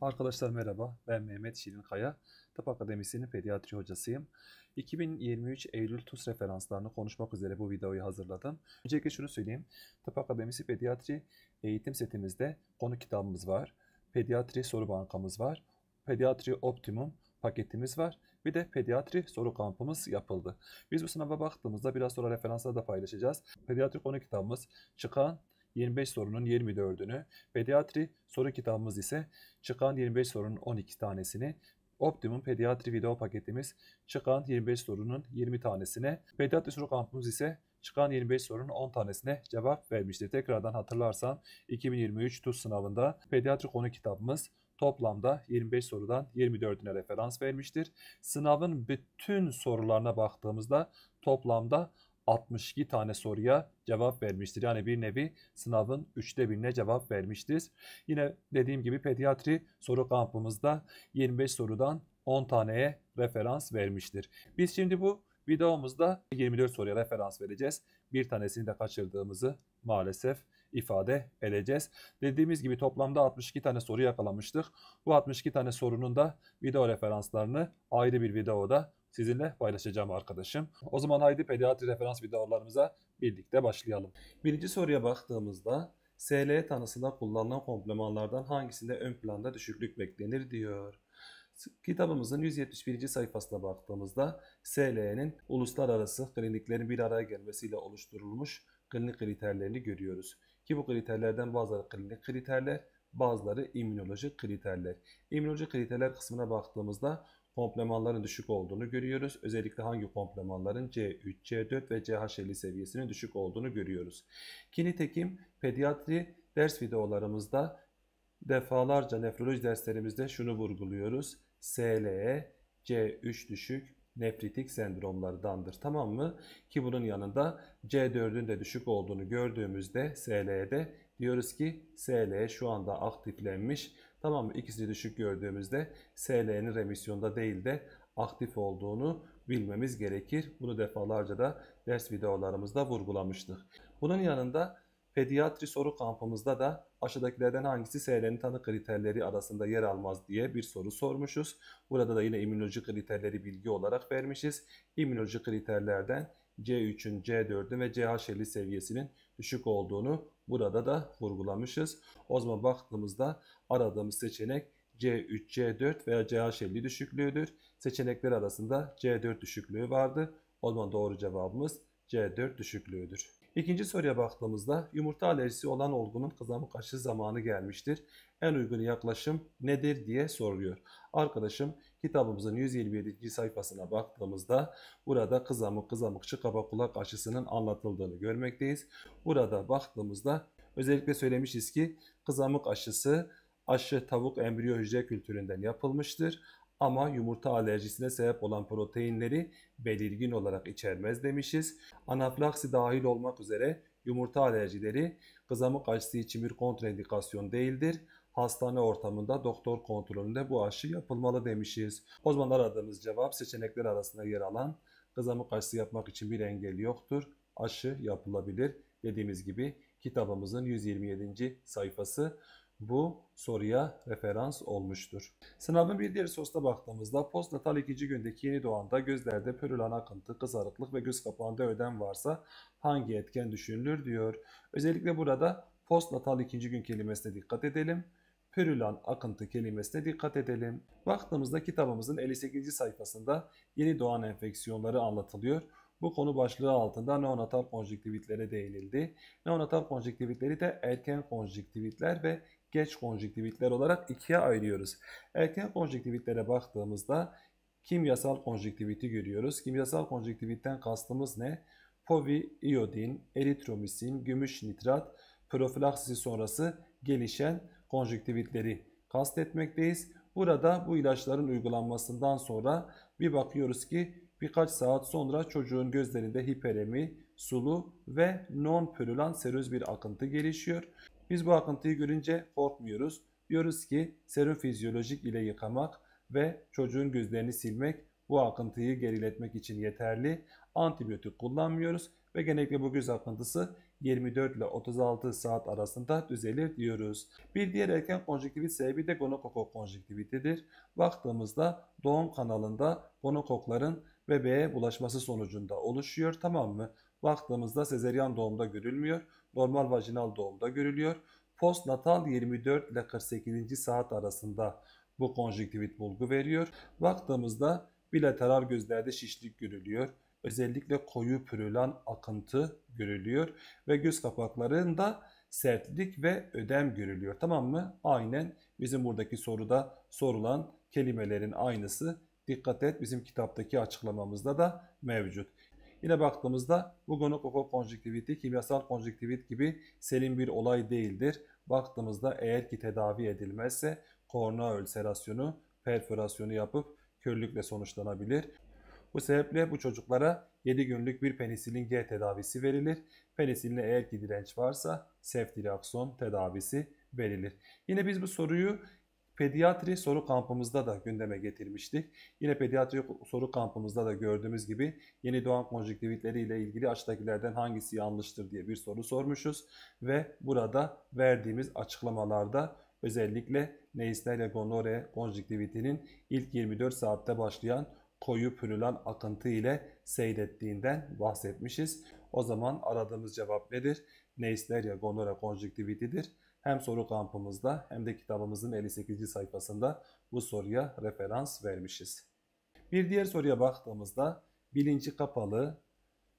Arkadaşlar merhaba, ben Mehmet Şirin Kaya, Tıp Akademisi'nin pediatri hocasıyım. 2023 Eylül TUS referanslarını konuşmak üzere bu videoyu hazırladım. Öncelikle şunu söyleyeyim, Tıp Akademisi Pediatri eğitim setimizde konu kitabımız var, pediatri soru bankamız var, pediatri optimum paketimiz var. Bir de pediatri soru kampımız yapıldı. Biz bu sınava baktığımızda biraz sonra referansları da paylaşacağız. Pediatri konu kitabımız çıkan 25 sorunun 24'ünü, pediatri soru kitabımız ise çıkan 25 sorunun 12 tanesini, Optimum pediatri video paketimiz çıkan 25 sorunun 20 tanesine, pediatri soru kampımız ise çıkan 25 sorunun 10 tanesine cevap vermişti. Tekrardan hatırlarsan 2023 TUS sınavında pediatri konu kitabımız toplamda 25 sorudan 24'üne referans vermiştir. Sınavın bütün sorularına baktığımızda toplamda 62 tane soruya cevap vermiştir. Yani bir nevi sınavın üçte birine cevap vermiştir. Yine dediğim gibi pediatri soru kampımızda 25 sorudan 10 taneye referans vermiştir. Biz şimdi bu videomuzda 24 soruya referans vereceğiz. Bir tanesini de kaçırdığımızı maalesef ifade edeceğiz. Dediğimiz gibi toplamda 62 tane soru yakalamıştık. Bu 62 tane sorunun da video referanslarını ayrı bir videoda sizinle paylaşacağım arkadaşım. O zaman haydi pediatri referans videolarımıza birlikte başlayalım. Birinci soruya baktığımızda SL tanısında kullanılan komplemanlardan hangisinde ön planda düşüklük beklenir diyor. Kitabımızın 171. sayfasına baktığımızda SLE'nin uluslararası kliniklerin bir araya gelmesiyle oluşturulmuş klinik kriterlerini görüyoruz. Ki bu kriterlerden bazıları klinik kriterler, bazıları immünolojik kriterler. İmmünolojik kriterler kısmına baktığımızda komplemanların düşük olduğunu görüyoruz. Özellikle hangi komplemanların C3, C4 ve CH50 seviyesinin düşük olduğunu görüyoruz. Ki pediatri ders videolarımızda defalarca nefroloji derslerimizde şunu vurguluyoruz. SLE, C3 düşük, nefritik sendromlardandır. Tamam mı? Ki bunun yanında C4'ün de düşük olduğunu gördüğümüzde SLE'de diyoruz ki SL şu anda aktiflenmiş. Tamam mı? İkisi düşük gördüğümüzde SL'nin remisyonda değil de aktif olduğunu bilmemiz gerekir. Bunu defalarca da ders videolarımızda vurgulamıştık. Bunun yanında Pediatri soru kampımızda da aşağıdakilerden hangisi SL'nin tanı kriterleri arasında yer almaz diye bir soru sormuşuz. Burada da yine immünoloji kriterleri bilgi olarak vermişiz. İmmünoloji kriterlerden C3'ün, C4'ün ve CH50 seviyesinin düşük olduğunu burada da vurgulamışız. O zaman baktığımızda aradığımız seçenek C3, C4 veya CH50 düşüklüğüdür. Seçenekler arasında C4 düşüklüğü vardı. O zaman doğru cevabımız C4 düşüklüğüdür. İkinci soruya baktığımızda yumurta alerjisi olan olgunun kızamık aşı zamanı gelmiştir. En uygun yaklaşım nedir diye soruyor. Arkadaşım kitabımızın 127. sayfasına baktığımızda burada kızamık kızamıkçı kaba kulak aşısının anlatıldığını görmekteyiz. Burada baktığımızda özellikle söylemişiz ki kızamık aşısı aşı tavuk embriyo hücre kültüründen yapılmıştır ama yumurta alerjisine sebep olan proteinleri belirgin olarak içermez demişiz. Anafilaksi dahil olmak üzere yumurta alerjileri kızamık aşısı için bir kontraindikasyon değildir. Hastane ortamında doktor kontrolünde bu aşı yapılmalı demişiz. O zaman aradığımız cevap seçenekler arasında yer alan kızamık aşısı yapmak için bir engel yoktur. Aşı yapılabilir dediğimiz gibi kitabımızın 127. sayfası bu soruya referans olmuştur. Sınavın bir diğer sorusuna baktığımızda postnatal ikinci gündeki yeni doğanda gözlerde pürülan akıntı, kızarıklık ve göz kapağında ödem varsa hangi etken düşünülür diyor. Özellikle burada postnatal ikinci gün kelimesine dikkat edelim. Pürülan akıntı kelimesine dikkat edelim. Baktığımızda kitabımızın 58. sayfasında yeni doğan enfeksiyonları anlatılıyor. Bu konu başlığı altında neonatal konjüktivitlere değinildi. Neonatal konjüktivitleri de erken konjüktivitler ve geç konjüktivitler olarak ikiye ayırıyoruz. Erken konjüktivitlere baktığımızda kimyasal konjüktiviti görüyoruz. Kimyasal konjüktivitten kastımız ne? Povi, iodin, eritromisin, gümüş nitrat, profilaksisi sonrası gelişen konjüktivitleri kastetmekteyiz. Burada bu ilaçların uygulanmasından sonra bir bakıyoruz ki birkaç saat sonra çocuğun gözlerinde hiperemi, sulu ve non pürülan seröz bir akıntı gelişiyor. Biz bu akıntıyı görünce korkmuyoruz. Diyoruz ki serum fizyolojik ile yıkamak ve çocuğun gözlerini silmek bu akıntıyı geriletmek için yeterli. Antibiyotik kullanmıyoruz ve genellikle bu göz akıntısı 24 ile 36 saat arasında düzelir diyoruz. Bir diğer erken konjüktivit sebebi de gonokokok konjüktivitidir. Baktığımızda doğum kanalında gonokokların bebeğe bulaşması sonucunda oluşuyor tamam mı? Baktığımızda sezeryan doğumda görülmüyor normal vajinal doğumda görülüyor. Postnatal 24 ile 48. saat arasında bu konjüktivit bulgu veriyor. Baktığımızda bilateral gözlerde şişlik görülüyor. Özellikle koyu pürülan akıntı görülüyor ve göz kapaklarında sertlik ve ödem görülüyor. Tamam mı? Aynen bizim buradaki soruda sorulan kelimelerin aynısı. Dikkat et bizim kitaptaki açıklamamızda da mevcut. Yine baktığımızda bu gonokokok konjüktiviti kimyasal konjüktivit gibi serin bir olay değildir. Baktığımızda eğer ki tedavi edilmezse kornea ülserasyonu, perforasyonu yapıp körlükle sonuçlanabilir. Bu sebeple bu çocuklara 7 günlük bir penisilin G tedavisi verilir. Penisiline eğer ki direnç varsa seftirakson tedavisi verilir. Yine biz bu soruyu Pediatri soru kampımızda da gündeme getirmiştik. Yine pediatri soru kampımızda da gördüğümüz gibi yeni doğan konjüktivitleri ile ilgili açtakilerden hangisi yanlıştır diye bir soru sormuşuz. Ve burada verdiğimiz açıklamalarda özellikle neislerle gonore konjüktivitinin ilk 24 saatte başlayan koyu pürülan akıntı ile seyrettiğinden bahsetmişiz. O zaman aradığımız cevap nedir? Neisleria gonore konjüktivitidir. Hem soru kampımızda hem de kitabımızın 58. sayfasında bu soruya referans vermişiz. Bir diğer soruya baktığımızda bilinci kapalı,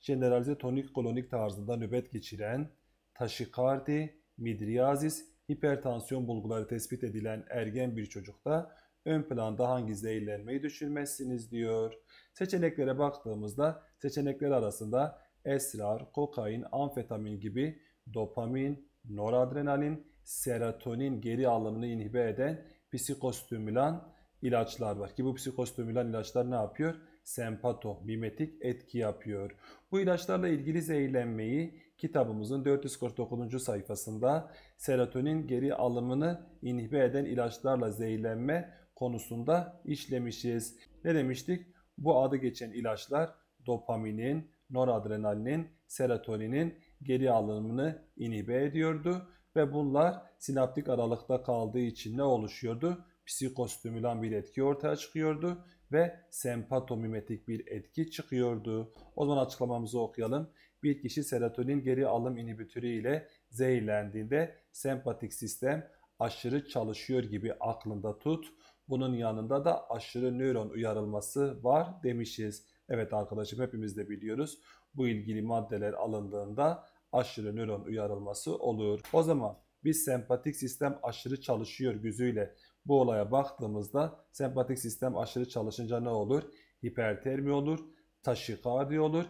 generalize tonik kolonik tarzında nöbet geçiren, taşikardi, midriyazis, hipertansiyon bulguları tespit edilen ergen bir çocukta ön planda hangi zehirlenmeyi düşünmezsiniz diyor. Seçeneklere baktığımızda seçenekler arasında esrar, kokain, amfetamin gibi dopamin, noradrenalin, serotonin geri alımını inhibe eden psikostimülan ilaçlar var. Ki bu psikostimülan ilaçlar ne yapıyor? Sempato, mimetik etki yapıyor. Bu ilaçlarla ilgili zehirlenmeyi kitabımızın 449. sayfasında serotonin geri alımını inhibe eden ilaçlarla zehirlenme konusunda işlemişiz. Ne demiştik? Bu adı geçen ilaçlar dopaminin, noradrenalinin, serotoninin geri alımını inhibe ediyordu ve bunlar sinaptik aralıkta kaldığı için ne oluşuyordu? Psikostimülan bir etki ortaya çıkıyordu ve sempatomimetik bir etki çıkıyordu. O zaman açıklamamızı okuyalım. Bir kişi serotonin geri alım inhibitörü ile zehirlendiğinde sempatik sistem aşırı çalışıyor gibi aklında tut. Bunun yanında da aşırı nöron uyarılması var demişiz. Evet arkadaşım hepimiz de biliyoruz. Bu ilgili maddeler alındığında aşırı nöron uyarılması olur. O zaman biz sempatik sistem aşırı çalışıyor gözüyle bu olaya baktığımızda sempatik sistem aşırı çalışınca ne olur? Hipertermi olur, taşikardi olur,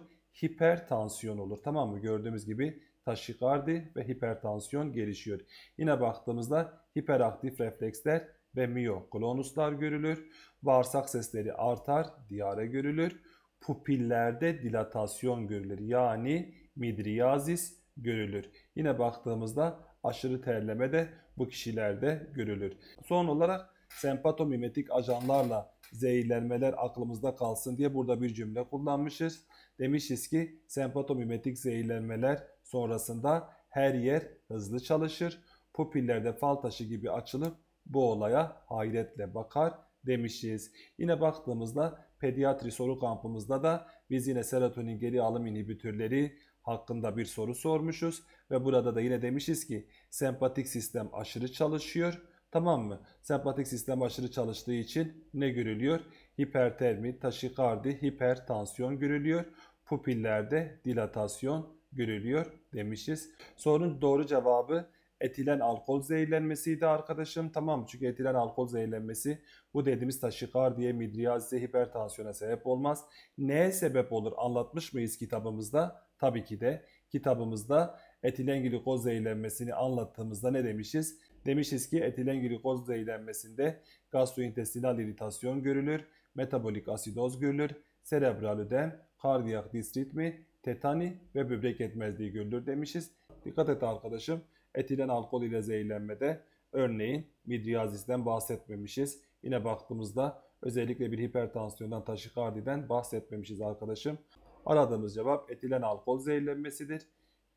hipertansiyon olur. Tamam mı? Gördüğümüz gibi taşikardi ve hipertansiyon gelişiyor. Yine baktığımızda hiperaktif refleksler ve miyoklonuslar görülür. Bağırsak sesleri artar, diyare görülür. Pupillerde dilatasyon görülür. Yani midriyazis görülür. Yine baktığımızda aşırı terleme de bu kişilerde görülür. Son olarak sempatomimetik ajanlarla zehirlenmeler aklımızda kalsın diye burada bir cümle kullanmışız. Demişiz ki sempatomimetik zehirlenmeler sonrasında her yer hızlı çalışır. Pupillerde fal taşı gibi açılıp bu olaya hayretle bakar demişiz. Yine baktığımızda pediatri soru kampımızda da biz yine serotonin geri alım inhibitörleri hakkında bir soru sormuşuz ve burada da yine demişiz ki sempatik sistem aşırı çalışıyor. Tamam mı? Sempatik sistem aşırı çalıştığı için ne görülüyor? Hipertermi, taşikardi, hipertansiyon görülüyor. Pupillerde dilatasyon görülüyor demişiz. Sorunun doğru cevabı etilen alkol zehirlenmesiydi arkadaşım. Tamam çünkü etilen alkol zehirlenmesi bu dediğimiz taşikardiye, diye midriyazize hipertansiyona sebep olmaz. Neye sebep olur anlatmış mıyız kitabımızda? Tabii ki de kitabımızda etilen glikoz zehirlenmesini anlattığımızda ne demişiz? Demişiz ki etilen glikoz zehirlenmesinde gastrointestinal iritasyon görülür, metabolik asidoz görülür, serebral ödem, kardiyak disritmi, tetani ve böbrek etmezliği görülür demişiz. Dikkat et arkadaşım etilen alkol ile zehirlenmede örneğin midriyazisten bahsetmemişiz. Yine baktığımızda özellikle bir hipertansiyondan taşikardiden bahsetmemişiz arkadaşım. Aradığımız cevap etilen alkol zehirlenmesidir.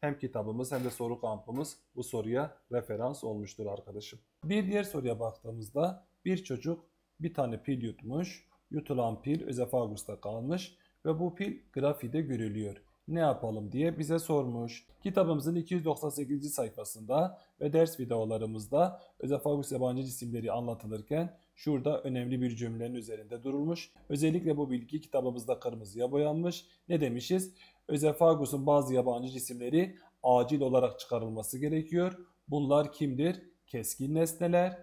Hem kitabımız hem de soru kampımız bu soruya referans olmuştur arkadaşım. Bir diğer soruya baktığımızda bir çocuk bir tane pil yutmuş, yutulan pil özefagusta kalmış ve bu pil grafide görülüyor ne yapalım diye bize sormuş. Kitabımızın 298. sayfasında ve ders videolarımızda özefagus yabancı cisimleri anlatılırken şurada önemli bir cümlenin üzerinde durulmuş. Özellikle bu bilgi kitabımızda kırmızıya boyanmış. Ne demişiz? Özefagus'un bazı yabancı cisimleri acil olarak çıkarılması gerekiyor. Bunlar kimdir? Keskin nesneler,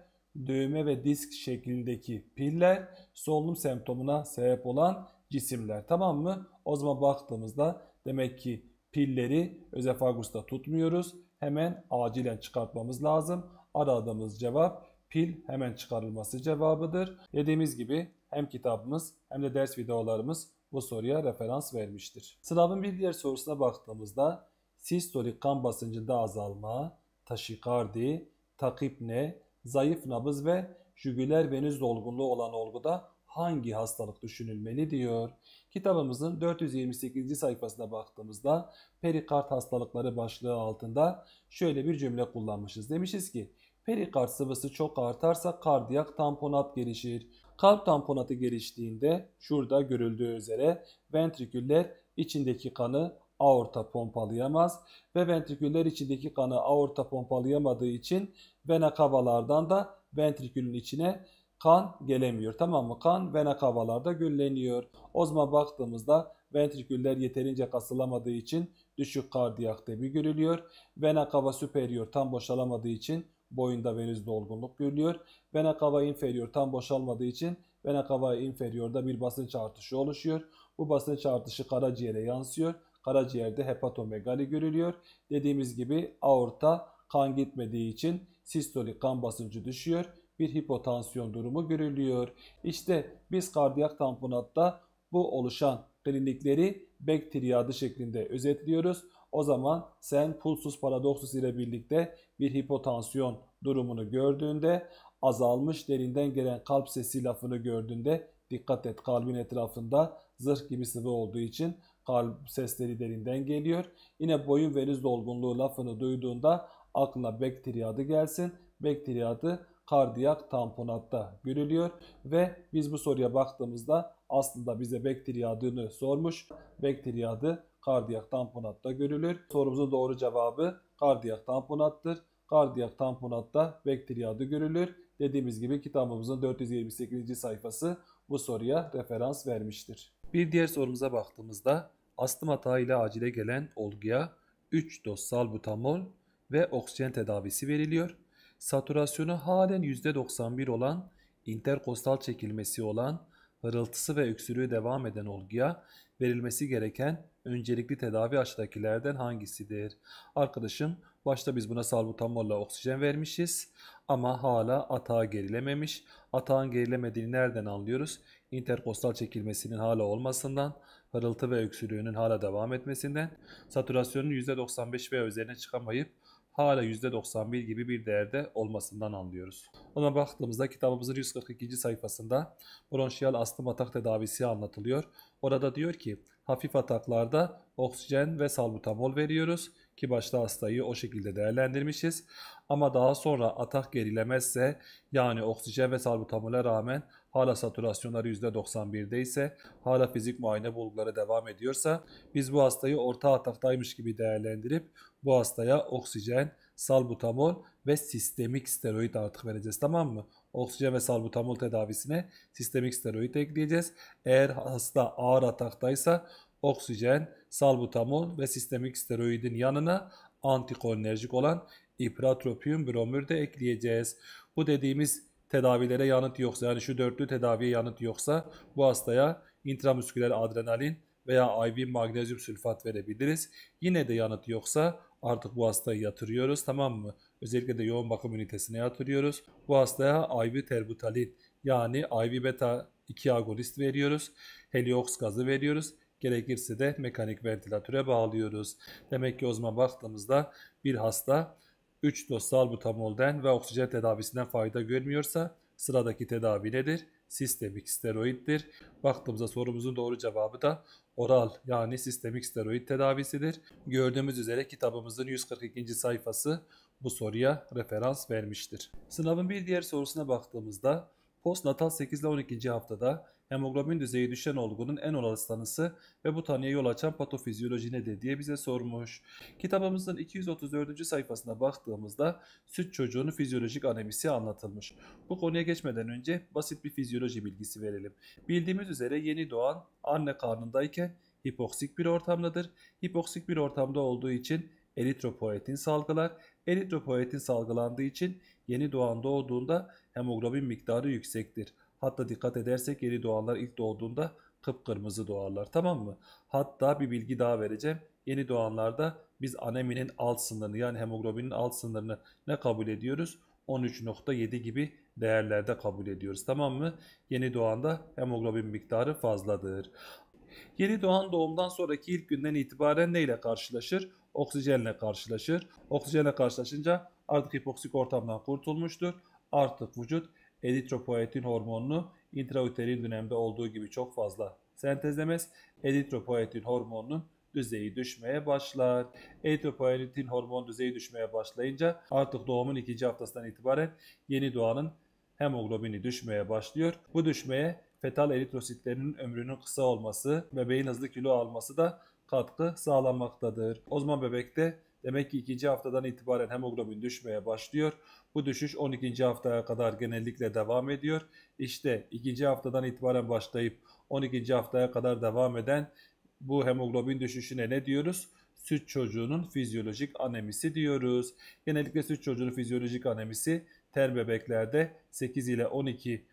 düğme ve disk şeklindeki piller, solunum semptomuna sebep olan cisimler. Tamam mı? O zaman baktığımızda Demek ki pilleri özefagusta tutmuyoruz. Hemen acilen çıkartmamız lazım. Aradığımız cevap pil hemen çıkarılması cevabıdır. Dediğimiz gibi hem kitabımız hem de ders videolarımız bu soruya referans vermiştir. Sınavın bir diğer sorusuna baktığımızda sistolik kan basıncında azalma, taşikardi, takipne, zayıf nabız ve jugüler venüz dolgunluğu olan olguda hangi hastalık düşünülmeli diyor. Kitabımızın 428. sayfasına baktığımızda perikard hastalıkları başlığı altında şöyle bir cümle kullanmışız. Demişiz ki perikard sıvısı çok artarsa kardiyak tamponat gelişir. Kalp tamponatı geliştiğinde şurada görüldüğü üzere ventriküller içindeki kanı aorta pompalayamaz ve ventriküller içindeki kanı aorta pompalayamadığı için vena kavalardan da ventrikülün içine kan gelemiyor. Tamam mı? Kan vena kavalarda gülleniyor. O zaman baktığımızda ventriküller yeterince kasılamadığı için düşük kardiyak debi görülüyor. Vena kava superior tam boşalamadığı için boyunda venüz dolgunluk görülüyor. Vena kava inferior tam boşalmadığı için vena kava inferiorda bir basınç artışı oluşuyor. Bu basınç artışı karaciğere yansıyor. Karaciğerde hepatomegali görülüyor. Dediğimiz gibi aorta kan gitmediği için sistolik kan basıncı düşüyor bir hipotansiyon durumu görülüyor. İşte biz kardiyak tamponatta bu oluşan klinikleri bek şeklinde özetliyoruz. O zaman sen pulsus paradoksus ile birlikte bir hipotansiyon durumunu gördüğünde azalmış derinden gelen kalp sesi lafını gördüğünde dikkat et kalbin etrafında zırh gibi sıvı olduğu için kalp sesleri derinden geliyor. Yine boyun venüs dolgunluğu lafını duyduğunda aklına bek gelsin. Bek kardiyak tamponatta görülüyor ve biz bu soruya baktığımızda aslında bize bakteri adını sormuş. Bakteri adı kardiyak tamponatta görülür. Sorumuzun doğru cevabı kardiyak tamponattır. Kardiyak tamponatta bakteri adı görülür. Dediğimiz gibi kitabımızın 428. sayfası bu soruya referans vermiştir. Bir diğer sorumuza baktığımızda astım ile acile gelen olguya 3 doz salbutamol ve oksijen tedavisi veriliyor satürasyonu halen %91 olan, interkostal çekilmesi olan, hırıltısı ve öksürüğü devam eden olguya verilmesi gereken öncelikli tedavi aşağıdakilerden hangisidir? Arkadaşım başta biz buna salbutamol'la oksijen vermişiz ama hala atağı gerilememiş. Atağın gerilemediğini nereden anlıyoruz? Interkostal çekilmesinin hala olmasından, hırıltı ve öksürüğünün hala devam etmesinden, satürasyonun %95 veya üzerine çıkamayıp hala %91 gibi bir değerde olmasından anlıyoruz. Ona baktığımızda kitabımızın 142. sayfasında bronşiyal astım atak tedavisi anlatılıyor. Orada diyor ki hafif ataklarda oksijen ve salbutamol veriyoruz ki başta hastayı o şekilde değerlendirmişiz. Ama daha sonra atak gerilemezse yani oksijen ve salbutamola rağmen hala satürasyonları %91'de ise hala fizik muayene bulguları devam ediyorsa biz bu hastayı orta ataktaymış gibi değerlendirip bu hastaya oksijen, salbutamol ve sistemik steroid artık vereceğiz tamam mı? Oksijen ve salbutamol tedavisine sistemik steroid ekleyeceğiz. Eğer hasta ağır ataktaysa oksijen, salbutamol ve sistemik steroidin yanına antikolinerjik olan ipratropium bromür de ekleyeceğiz. Bu dediğimiz tedavilere yanıt yoksa yani şu dörtlü tedaviye yanıt yoksa bu hastaya intramüsküler adrenalin veya IV magnezyum sülfat verebiliriz. Yine de yanıt yoksa artık bu hastayı yatırıyoruz tamam mı? Özellikle de yoğun bakım ünitesine yatırıyoruz. Bu hastaya IV terbutalin yani IV beta 2 agonist veriyoruz. Heliox gazı veriyoruz. Gerekirse de mekanik ventilatöre bağlıyoruz. Demek ki o zaman baktığımızda bir hasta 3 doz salbutamolden ve oksijen tedavisinden fayda görmüyorsa sıradaki tedavi nedir? Sistemik steroiddir. Baktığımızda sorumuzun doğru cevabı da oral yani sistemik steroid tedavisidir. Gördüğümüz üzere kitabımızın 142. sayfası bu soruya referans vermiştir. Sınavın bir diğer sorusuna baktığımızda postnatal 8 ile 12. haftada hemoglobin düzeyi düşen olgunun en olası tanısı ve bu tanıya yol açan patofizyoloji nedir diye bize sormuş. Kitabımızın 234. sayfasına baktığımızda süt çocuğunun fizyolojik anemisi anlatılmış. Bu konuya geçmeden önce basit bir fizyoloji bilgisi verelim. Bildiğimiz üzere yeni doğan anne karnındayken hipoksik bir ortamdadır. Hipoksik bir ortamda olduğu için eritropoyetin salgılar. Eritropoyetin salgılandığı için yeni doğan doğduğunda hemoglobin miktarı yüksektir. Hatta dikkat edersek yeni doğanlar ilk doğduğunda kıpkırmızı doğarlar tamam mı? Hatta bir bilgi daha vereceğim. Yeni doğanlarda biz aneminin alt sınırını yani hemoglobinin alt sınırını ne kabul ediyoruz? 13.7 gibi değerlerde kabul ediyoruz tamam mı? Yeni doğanda hemoglobin miktarı fazladır. Yeni doğan doğumdan sonraki ilk günden itibaren ne ile karşılaşır? Oksijenle karşılaşır. Oksijenle karşılaşınca artık hipoksik ortamdan kurtulmuştur. Artık vücut Eritropoietin hormonunu intrauterin dönemde olduğu gibi çok fazla sentezlemez. Eritropoietin hormonunun düzeyi düşmeye başlar. Eritropoietin hormon düzeyi düşmeye başlayınca artık doğumun ikinci haftasından itibaren yeni doğanın hemoglobini düşmeye başlıyor. Bu düşmeye fetal eritrositlerinin ömrünün kısa olması, bebeğin hızlı kilo alması da katkı sağlanmaktadır. O zaman bebekte Demek ki ikinci haftadan itibaren hemoglobin düşmeye başlıyor. Bu düşüş 12. haftaya kadar genellikle devam ediyor. İşte ikinci haftadan itibaren başlayıp 12. haftaya kadar devam eden bu hemoglobin düşüşüne ne diyoruz? Süt çocuğunun fizyolojik anemisi diyoruz. Genellikle süt çocuğunun fizyolojik anemisi ter bebeklerde 8 ile 12.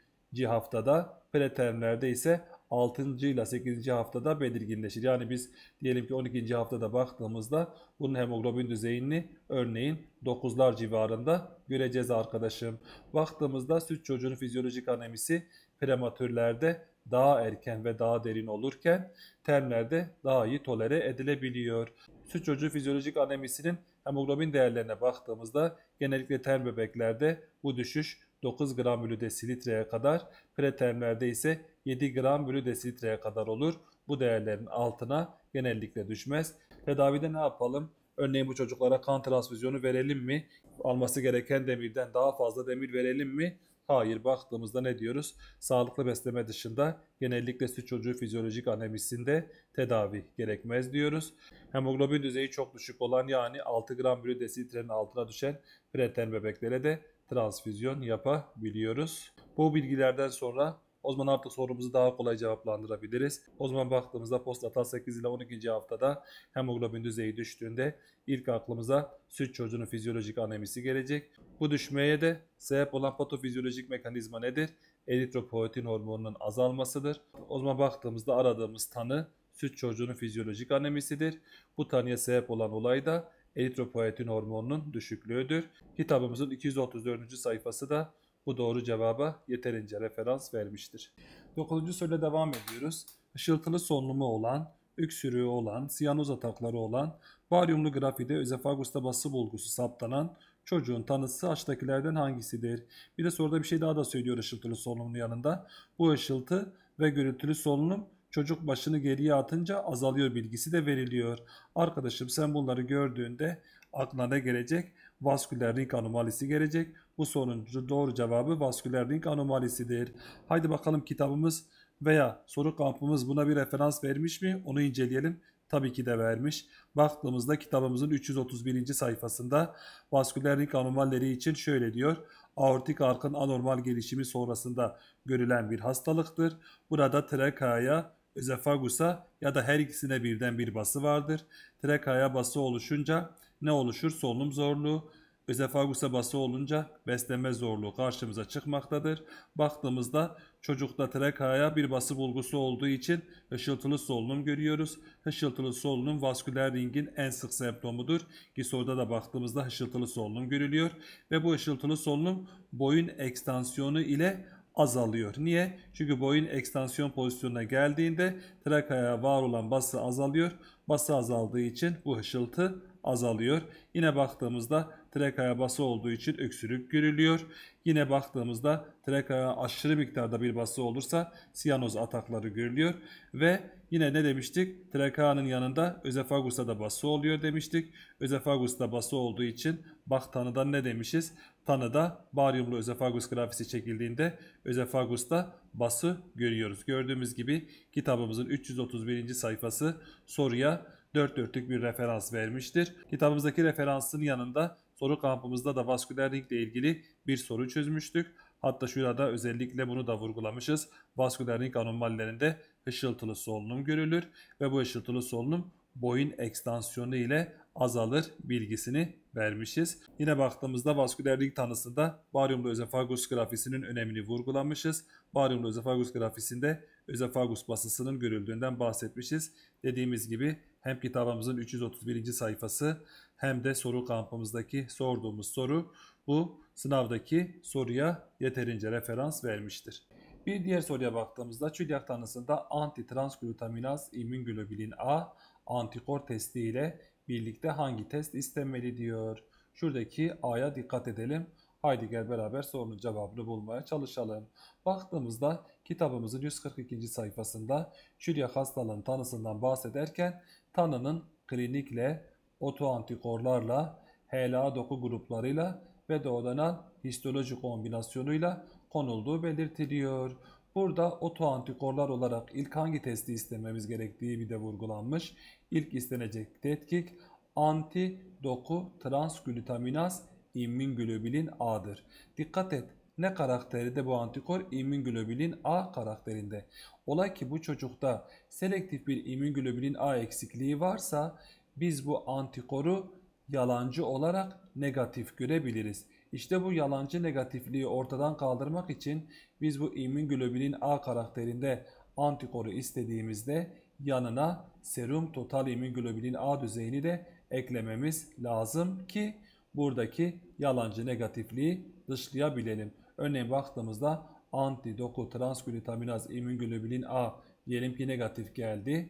haftada, pretermlerde ise 6. ile 8. haftada belirginleşir. Yani biz diyelim ki 12. haftada baktığımızda bunun hemoglobin düzeyini örneğin 9'lar civarında göreceğiz arkadaşım. Baktığımızda süt çocuğunun fizyolojik anemisi prematürlerde daha erken ve daha derin olurken termlerde daha iyi tolere edilebiliyor. Süt çocuğu fizyolojik anemisinin hemoglobin değerlerine baktığımızda genellikle term bebeklerde bu düşüş 9 gram bölü desilitreye kadar, pretermlerde ise 7 gram bölü desilitreye kadar olur. Bu değerlerin altına genellikle düşmez. Tedavide ne yapalım? Örneğin bu çocuklara kan transfüzyonu verelim mi? Alması gereken demirden daha fazla demir verelim mi? Hayır baktığımızda ne diyoruz? Sağlıklı besleme dışında genellikle süt çocuğu fizyolojik anemisinde tedavi gerekmez diyoruz. Hemoglobin düzeyi çok düşük olan yani 6 gram bölü desilitrenin altına düşen preterm bebeklere de transfüzyon yapabiliyoruz. Bu bilgilerden sonra o zaman hafta sorumuzu daha kolay cevaplandırabiliriz. O zaman baktığımızda postnatal 8 ile 12. haftada hemoglobin düzeyi düştüğünde ilk aklımıza süt çocuğunun fizyolojik anemisi gelecek. Bu düşmeye de sebep olan patofizyolojik mekanizma nedir? Eritropoietin hormonunun azalmasıdır. O zaman baktığımızda aradığımız tanı süt çocuğunun fizyolojik anemisidir. Bu tanıya sebep olan olay da eritropoyetin hormonunun düşüklüğüdür. Kitabımızın 234. sayfası da bu doğru cevaba yeterince referans vermiştir. 9. soruyla devam ediyoruz. Işıltılı solunumu olan, öksürüğü olan, siyanoz atakları olan, baryumlu grafide özefagusta bası bulgusu saptanan çocuğun tanısı açtakilerden hangisidir? Bir de soruda bir şey daha da söylüyor ışıltılı solunumun yanında. Bu ışıltı ve gürültülü solunum Çocuk başını geriye atınca azalıyor bilgisi de veriliyor. Arkadaşım sen bunları gördüğünde aklına ne gelecek? Vasküler ring anomalisi gelecek. Bu sorunun doğru cevabı vasküler ring anomalisidir. Haydi bakalım kitabımız veya soru kampımız buna bir referans vermiş mi? Onu inceleyelim. Tabii ki de vermiş. Baktığımızda kitabımızın 331. sayfasında vasküler ring anomalleri için şöyle diyor. Aortik arkın anormal gelişimi sonrasında görülen bir hastalıktır. Burada trakaya özefagusa ya da her ikisine birden bir bası vardır. Trakaya bası oluşunca ne oluşur? Solunum zorluğu. Özefagusa bası olunca beslenme zorluğu karşımıza çıkmaktadır. Baktığımızda çocukta trakaya bir bası bulgusu olduğu için hışıltılı solunum görüyoruz. Hışıltılı solunum vasküler ringin en sık semptomudur. Gisorda da baktığımızda hışıltılı solunum görülüyor. Ve bu hışıltılı solunum boyun ekstansiyonu ile azalıyor. Niye? Çünkü boyun ekstansiyon pozisyonuna geldiğinde trakaya var olan bası azalıyor. Bası azaldığı için bu hışıltı azalıyor. Yine baktığımızda trakaya bası olduğu için öksürük görülüyor. Yine baktığımızda trakaya aşırı miktarda bir bası olursa siyanoz atakları görülüyor ve Yine ne demiştik? Trakeanın yanında özefagusta da bası oluyor demiştik. Özefagusta bası olduğu için bak tanıda ne demişiz? Tanıda baryumlu özefagus grafisi çekildiğinde özefagusta bası görüyoruz. Gördüğümüz gibi kitabımızın 331. sayfası soruya dört dörtlük bir referans vermiştir. Kitabımızdaki referansın yanında soru kampımızda da vasküler ringle ilgili bir soru çözmüştük. Hatta şurada özellikle bunu da vurgulamışız. Vasküler ring anomalilerinde hışıltılı solunum görülür ve bu hışıltılı solunum boyun ekstansiyonu ile azalır bilgisini vermişiz. Yine baktığımızda vasküler tanısında baryumlu özefagus grafisinin önemini vurgulamışız. Baryumlu özefagus grafisinde özefagus basısının görüldüğünden bahsetmişiz. Dediğimiz gibi hem kitabımızın 331. sayfası hem de soru kampımızdaki sorduğumuz soru bu sınavdaki soruya yeterince referans vermiştir. Bir diğer soruya baktığımızda çölyak tanısında anti transglutaminaz immünoglobulin A antikor testi ile birlikte hangi test istenmeli diyor. Şuradaki A'ya dikkat edelim. Haydi gel beraber sorunun cevabını bulmaya çalışalım. Baktığımızda kitabımızın 142. sayfasında çüryak hastalığın tanısından bahsederken tanının klinikle, otoantikorlarla, HLA doku gruplarıyla ve doğrudan histoloji kombinasyonuyla konulduğu belirtiliyor. Burada otoantikorlar olarak ilk hangi testi istememiz gerektiği bir de vurgulanmış. İlk istenecek tetkik anti doku transglutaminaz immin A'dır. Dikkat et ne karakteri bu antikor immunoglobulin A karakterinde. Ola ki bu çocukta selektif bir immunoglobulin A eksikliği varsa biz bu antikoru yalancı olarak negatif görebiliriz. İşte bu yalancı negatifliği ortadan kaldırmak için biz bu immünoglobulin A karakterinde antikoru istediğimizde yanına serum total immünoglobulin A düzeyini de eklememiz lazım ki buradaki yalancı negatifliği dışlayabilelim. Örneğin baktığımızda anti doku transglutaminaz immünoglobulin A diyelim ki negatif geldi.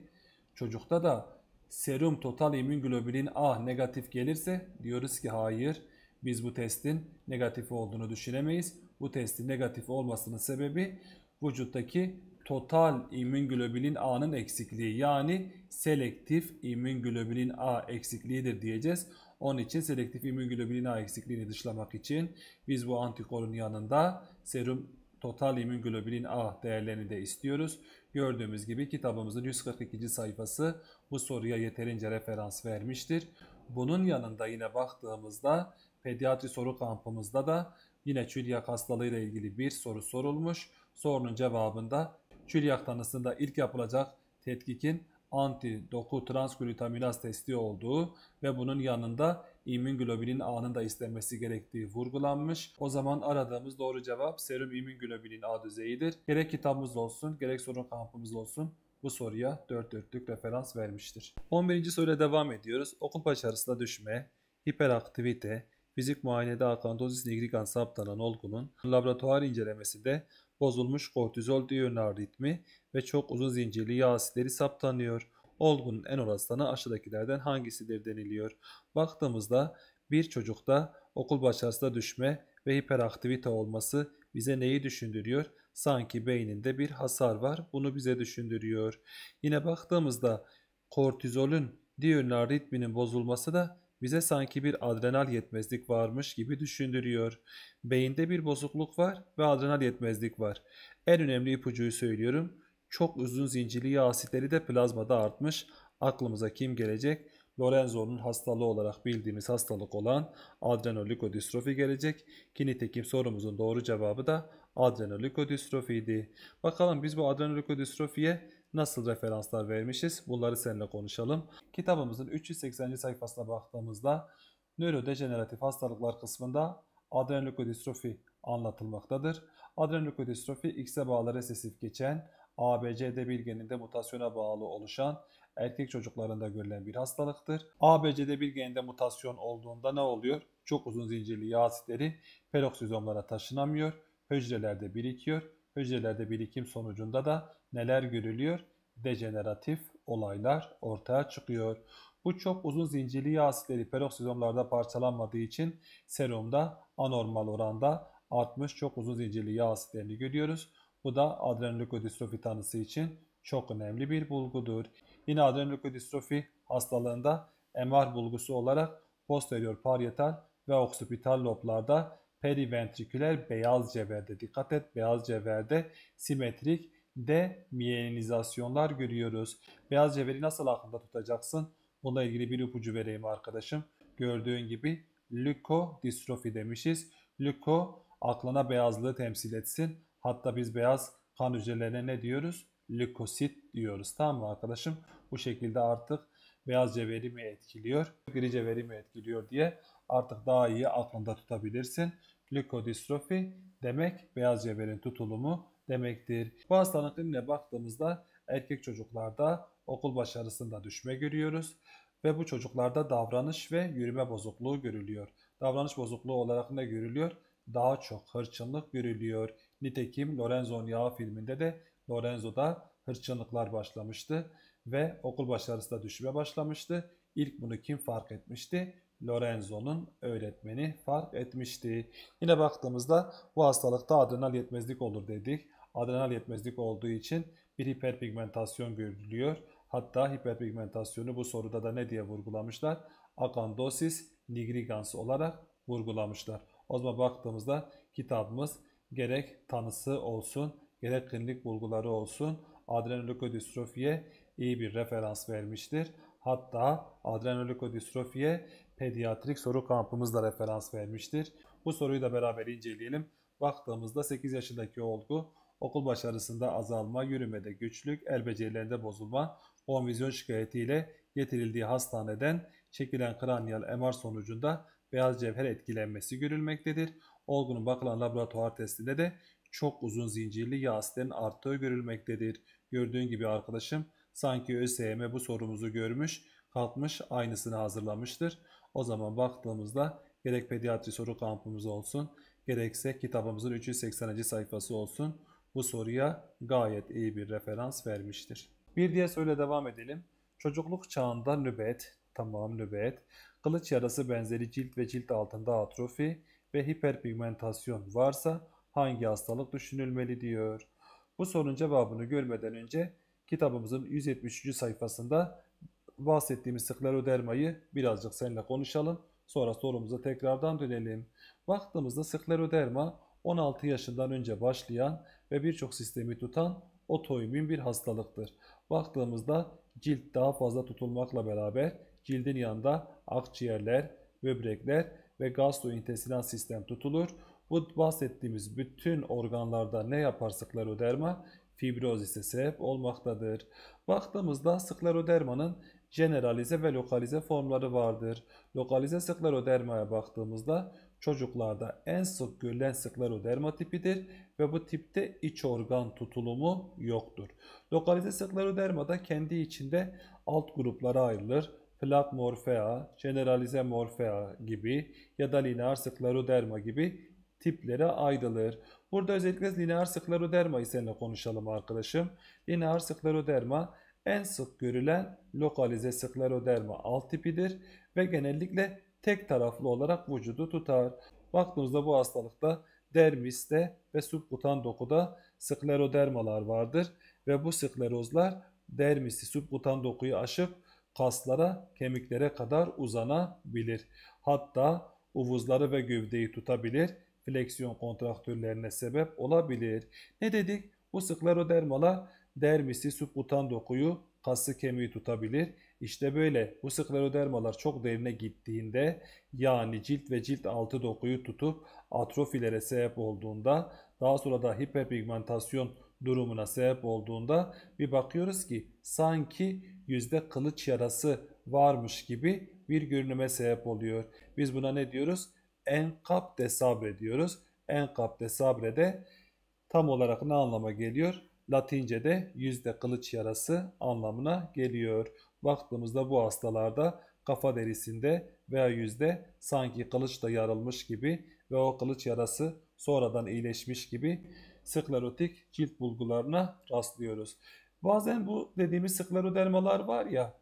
Çocukta da serum total immünoglobulin A negatif gelirse diyoruz ki hayır biz bu testin negatif olduğunu düşünemeyiz. Bu testin negatif olmasının sebebi vücuttaki total immünoglobulin A'nın eksikliği yani selektif immünoglobulin A eksikliğidir diyeceğiz. Onun için selektif immünoglobulin A eksikliğini dışlamak için biz bu antikorun yanında serum total immünoglobulin A değerlerini de istiyoruz. Gördüğümüz gibi kitabımızın 142. sayfası bu soruya yeterince referans vermiştir. Bunun yanında yine baktığımızda Pediatri soru kampımızda da yine çülyak ile ilgili bir soru sorulmuş. Sorunun cevabında çülyak tanısında ilk yapılacak tetkikin anti doku transglutaminaz testi olduğu ve bunun yanında immünoglobulin A'nın da istenmesi gerektiği vurgulanmış. O zaman aradığımız doğru cevap serum immünoglobulin A düzeyidir. Gerek kitabımız olsun gerek sorun kampımız olsun bu soruya 4 dörtlük referans vermiştir. 11. soruyla devam ediyoruz. Okul başarısında düşme, hiperaktivite, fizik muayenede akantozis nigrikans saptanan olgunun laboratuvar incelemesinde bozulmuş kortizol diyonar ritmi ve çok uzun zincirli yağ asitleri saptanıyor. Olgunun en olasılığına aşağıdakilerden hangisidir deniliyor. Baktığımızda bir çocukta okul başarısında düşme ve hiperaktivite olması bize neyi düşündürüyor? Sanki beyninde bir hasar var. Bunu bize düşündürüyor. Yine baktığımızda kortizolün diyonar ritminin bozulması da bize sanki bir adrenal yetmezlik varmış gibi düşündürüyor. Beyinde bir bozukluk var ve adrenal yetmezlik var. En önemli ipucuyu söylüyorum. Çok uzun zincirli yağ asitleri de plazmada artmış. Aklımıza kim gelecek? Lorenzo'nun hastalığı olarak bildiğimiz hastalık olan adrenolikodistrofi gelecek ki nitekim sorumuzun doğru cevabı da adrenolikodistrofi Bakalım biz bu adrenolikodistrofiye nasıl referanslar vermişiz bunları seninle konuşalım. Kitabımızın 380. sayfasına baktığımızda nörodejeneratif hastalıklar kısmında adrenoleukodistrofi anlatılmaktadır. Adrenoleukodistrofi X'e bağlı resesif geçen ABCD bir mutasyona bağlı oluşan erkek çocuklarında görülen bir hastalıktır. ABCD bir geninde mutasyon olduğunda ne oluyor? Çok uzun zincirli yağ asitleri peroksizomlara taşınamıyor, hücrelerde birikiyor. Hücrelerde birikim sonucunda da neler görülüyor? Dejeneratif olaylar ortaya çıkıyor. Bu çok uzun zincirli yağ asitleri peroksizomlarda parçalanmadığı için serumda anormal oranda artmış çok uzun zincirli yağ asitlerini görüyoruz. Bu da adrenolökodistrofi tanısı için çok önemli bir bulgudur. Yine adrenolökodistrofi hastalığında MR bulgusu olarak posterior parietal ve oksipital loblarda periventriküler beyaz cevherde dikkat et beyaz cevherde simetrik de miyelinizasyonlar görüyoruz. Beyaz cevheri nasıl aklında tutacaksın? Bununla ilgili bir ipucu vereyim arkadaşım. Gördüğün gibi lükodistrofi demişiz. Lüko aklına beyazlığı temsil etsin. Hatta biz beyaz kan hücrelerine ne diyoruz? Lükosit diyoruz. Tamam mı arkadaşım? Bu şekilde artık beyaz cevheri mi etkiliyor, gri cevheri mi etkiliyor diye artık daha iyi aklında tutabilirsin. Lükodistrofi demek beyaz cevherin tutulumu demektir. Bu hastalık kliniğine baktığımızda erkek çocuklarda okul başarısında düşme görüyoruz ve bu çocuklarda davranış ve yürüme bozukluğu görülüyor. Davranış bozukluğu olarak ne görülüyor? Daha çok hırçınlık görülüyor. Nitekim Lorenzo'nun Yağı filminde de Lorenzo'da hırçınlıklar başlamıştı ve okul başarısında düşme başlamıştı. İlk bunu kim fark etmişti? Lorenzo'nun öğretmeni fark etmişti. Yine baktığımızda bu hastalıkta adrenal yetmezlik olur dedik adrenal yetmezlik olduğu için bir hiperpigmentasyon görülüyor. Hatta hiperpigmentasyonu bu soruda da ne diye vurgulamışlar? Akandosis nigrigans olarak vurgulamışlar. O zaman baktığımızda kitabımız gerek tanısı olsun, gerek klinik bulguları olsun adrenoleukodistrofiye iyi bir referans vermiştir. Hatta adrenoleukodistrofiye pediatrik soru kampımızda referans vermiştir. Bu soruyu da beraber inceleyelim. Baktığımızda 8 yaşındaki olgu okul başarısında azalma, yürümede güçlük, el becerilerinde bozulma, 10 vizyon şikayetiyle getirildiği hastaneden çekilen kranyal MR sonucunda beyaz cevher etkilenmesi görülmektedir. Olgunun bakılan laboratuvar testinde de çok uzun zincirli yağ asitlerin arttığı görülmektedir. Gördüğün gibi arkadaşım sanki ÖSYM bu sorumuzu görmüş, kalkmış aynısını hazırlamıştır. O zaman baktığımızda gerek pediatri soru kampımız olsun, gerekse kitabımızın 380. sayfası olsun bu soruya gayet iyi bir referans vermiştir. Bir diğer söyle devam edelim. Çocukluk çağında nübet, tamam nübet, kılıç yarası benzeri cilt ve cilt altında atrofi ve hiperpigmentasyon varsa hangi hastalık düşünülmeli diyor. Bu sorunun cevabını görmeden önce kitabımızın 173. sayfasında bahsettiğimiz sklerodermayı birazcık seninle konuşalım. Sonra sorumuza tekrardan dönelim. Baktığımızda skleroderma 16 yaşından önce başlayan ve birçok sistemi tutan otoimmün bir hastalıktır. Baktığımızda cilt daha fazla tutulmakla beraber cildin yanında akciğerler, böbrekler ve gastrointestinal sistem tutulur. Bu bahsettiğimiz bütün organlarda ne yapar derma Fibroz sebep olmaktadır. Baktığımızda sklerodermanın generalize ve lokalize formları vardır. Lokalize sklerodermaya baktığımızda çocuklarda en sık görülen skleroderma tipidir ve bu tipte iç organ tutulumu yoktur. Lokalize skleroderma da kendi içinde alt gruplara ayrılır. Plak morfea, generalize morfea gibi ya da lineer skleroderma gibi tiplere ayrılır. Burada özellikle lineer skleroderma üzerine konuşalım arkadaşım. Lineer skleroderma en sık görülen lokalize skleroderma alt tipidir ve genellikle tek taraflı olarak vücudu tutar. Baktığımızda bu hastalıkta dermiste ve subkutan dokuda sklerodermalar vardır ve bu sklerozlar dermisi subkutan dokuyu aşıp kaslara, kemiklere kadar uzanabilir. Hatta uvuzları ve gövdeyi tutabilir, fleksiyon kontraktürlerine sebep olabilir. Ne dedik? Bu sklerodermalar dermisi subkutan dokuyu, kası kemiği tutabilir işte böyle bu sklerodermalar çok derine gittiğinde yani cilt ve cilt altı dokuyu tutup atrofilere sebep olduğunda daha sonra da hiperpigmentasyon durumuna sebep olduğunda bir bakıyoruz ki sanki yüzde kılıç yarası varmış gibi bir görünüme sebep oluyor. Biz buna ne diyoruz? Enkap de sabre diyoruz. Enkap de sabre de tam olarak ne anlama geliyor? Latince'de yüzde kılıç yarası anlamına geliyor. Baktığımızda bu hastalarda kafa derisinde veya yüzde sanki kılıç da yarılmış gibi ve o kılıç yarası sonradan iyileşmiş gibi sklerotik cilt bulgularına rastlıyoruz. Bazen bu dediğimiz sklerodermalar var ya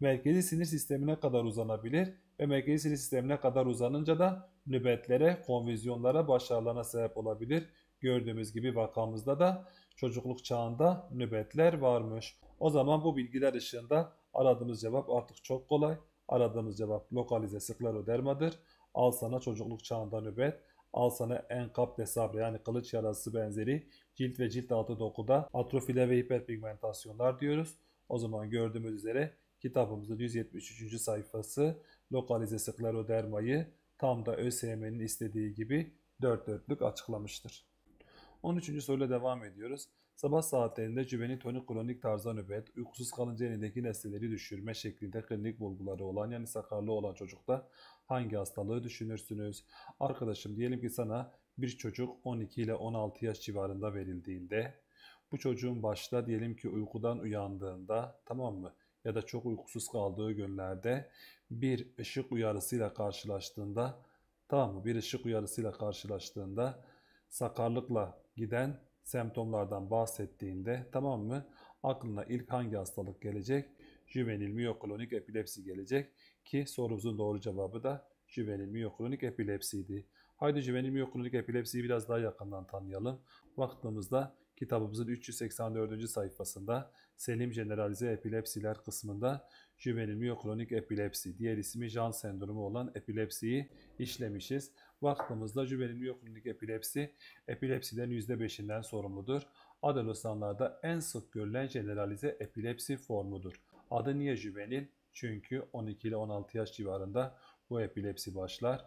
merkezi sinir sistemine kadar uzanabilir ve merkezi sinir sistemine kadar uzanınca da nöbetlere, konvizyonlara, başarılarına sebep olabilir. Gördüğümüz gibi vakamızda da çocukluk çağında nübetler varmış. O zaman bu bilgiler ışığında Aradığınız cevap artık çok kolay. Aradığınız cevap lokalize sıklar sklerodermadır. Al sana çocukluk çağında nöbet. Al sana enkap desabra yani kılıç yarası benzeri cilt ve cilt altı dokuda atrofile ve hiperpigmentasyonlar diyoruz. O zaman gördüğümüz üzere kitabımızın 173. sayfası lokalize sıklar sklerodermayı tam da ÖSYM'nin istediği gibi dört dörtlük açıklamıştır. 13. soruyla devam ediyoruz. Sabah saatlerinde tonik kronik tarza nöbet, uykusuz kalınca elindeki nesneleri düşürme şeklinde klinik bulguları olan yani sakarlı olan çocukta hangi hastalığı düşünürsünüz? Arkadaşım diyelim ki sana bir çocuk 12 ile 16 yaş civarında verildiğinde bu çocuğun başta diyelim ki uykudan uyandığında tamam mı? Ya da çok uykusuz kaldığı günlerde bir ışık uyarısıyla karşılaştığında tamam mı? Bir ışık uyarısıyla karşılaştığında sakarlıkla giden semptomlardan bahsettiğinde tamam mı? Aklına ilk hangi hastalık gelecek? Juvenil miyoklonik epilepsi gelecek ki sorumuzun doğru cevabı da juvenil miyoklonik epilepsiydi. Haydi juvenil miyoklonik epilepsiyi biraz daha yakından tanıyalım. Baktığımızda kitabımızın 384. sayfasında Selim Generalize Epilepsiler kısmında juvenil miyoklonik epilepsi, diğer ismi Jan sendromu olan epilepsiyi işlemişiz. Baktığımızda jüvenil mioklonik epilepsi epilepsiden %5'inden sorumludur. Adolesanlarda en sık görülen generalize epilepsi formudur. Adı niye jüvenil? Çünkü 12 ile 16 yaş civarında bu epilepsi başlar.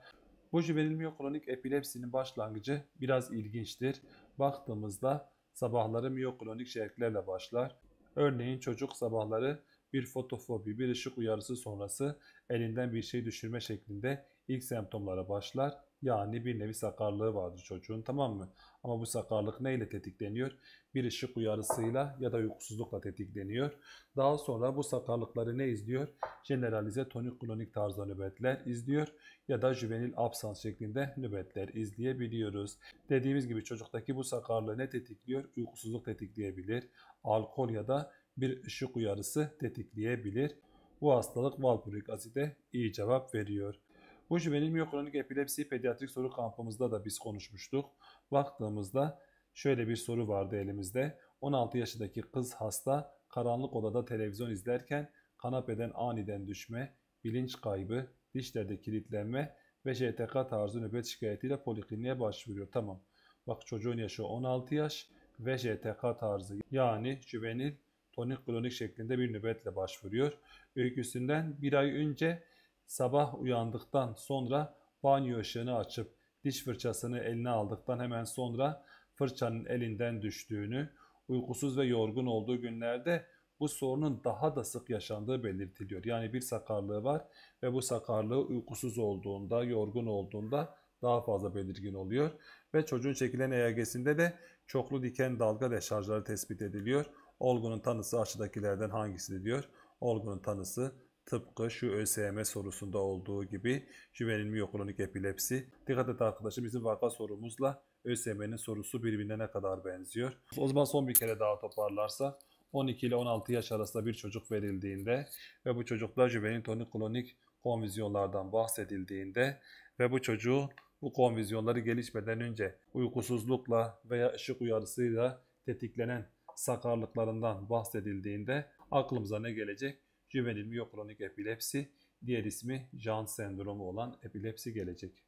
Bu jüvenil miyoklonik epilepsinin başlangıcı biraz ilginçtir. Baktığımızda sabahları miyoklonik şeriklerle başlar. Örneğin çocuk sabahları bir fotofobi, bir ışık uyarısı sonrası elinden bir şey düşürme şeklinde ilk semptomlara başlar. Yani bir nevi sakarlığı vardır çocuğun tamam mı? Ama bu sakarlık neyle tetikleniyor? Bir ışık uyarısıyla ya da uykusuzlukla tetikleniyor. Daha sonra bu sakarlıkları ne izliyor? Generalize tonik klonik tarzda nöbetler izliyor ya da juvenil absans şeklinde nöbetler izleyebiliyoruz. Dediğimiz gibi çocuktaki bu sakarlığı ne tetikliyor? Uykusuzluk tetikleyebilir, alkol ya da bir ışık uyarısı tetikleyebilir. Bu hastalık valproik azide iyi cevap veriyor. Bu juvenil miyokronik epilepsi pediatrik soru kampımızda da biz konuşmuştuk. Baktığımızda şöyle bir soru vardı elimizde. 16 yaşındaki kız hasta karanlık odada televizyon izlerken kanapeden aniden düşme, bilinç kaybı, dişlerde kilitlenme ve JTK tarzı nöbet şikayetiyle polikliniğe başvuruyor. Tamam. Bak çocuğun yaşı 16 yaş ve JTK tarzı yani juvenil tonik klonik şeklinde bir nöbetle başvuruyor. Öyküsünden bir ay önce Sabah uyandıktan sonra banyo ışığını açıp diş fırçasını eline aldıktan hemen sonra fırçanın elinden düştüğünü, uykusuz ve yorgun olduğu günlerde bu sorunun daha da sık yaşandığı belirtiliyor. Yani bir sakarlığı var ve bu sakarlığı uykusuz olduğunda, yorgun olduğunda daha fazla belirgin oluyor. Ve çocuğun çekilen EEG'sinde de çoklu diken dalga deşarjları tespit ediliyor. Olgunun tanısı aşağıdakilerden hangisi diyor. Olgunun tanısı Tıpkı şu ÖSYM sorusunda olduğu gibi jüvenil miyoklonik epilepsi. Dikkat et arkadaşlar bizim vaka sorumuzla ÖSYM'nin sorusu birbirine ne kadar benziyor. O zaman son bir kere daha toparlarsa 12 ile 16 yaş arasında bir çocuk verildiğinde ve bu çocuklar jüvenil tonik klonik konvizyonlardan bahsedildiğinde ve bu çocuğu bu konvizyonları gelişmeden önce uykusuzlukla veya ışık uyarısıyla tetiklenen sakarlıklarından bahsedildiğinde aklımıza ne gelecek? Juvenil miyokronik epilepsi, diğer ismi Jean sendromu olan epilepsi gelecek.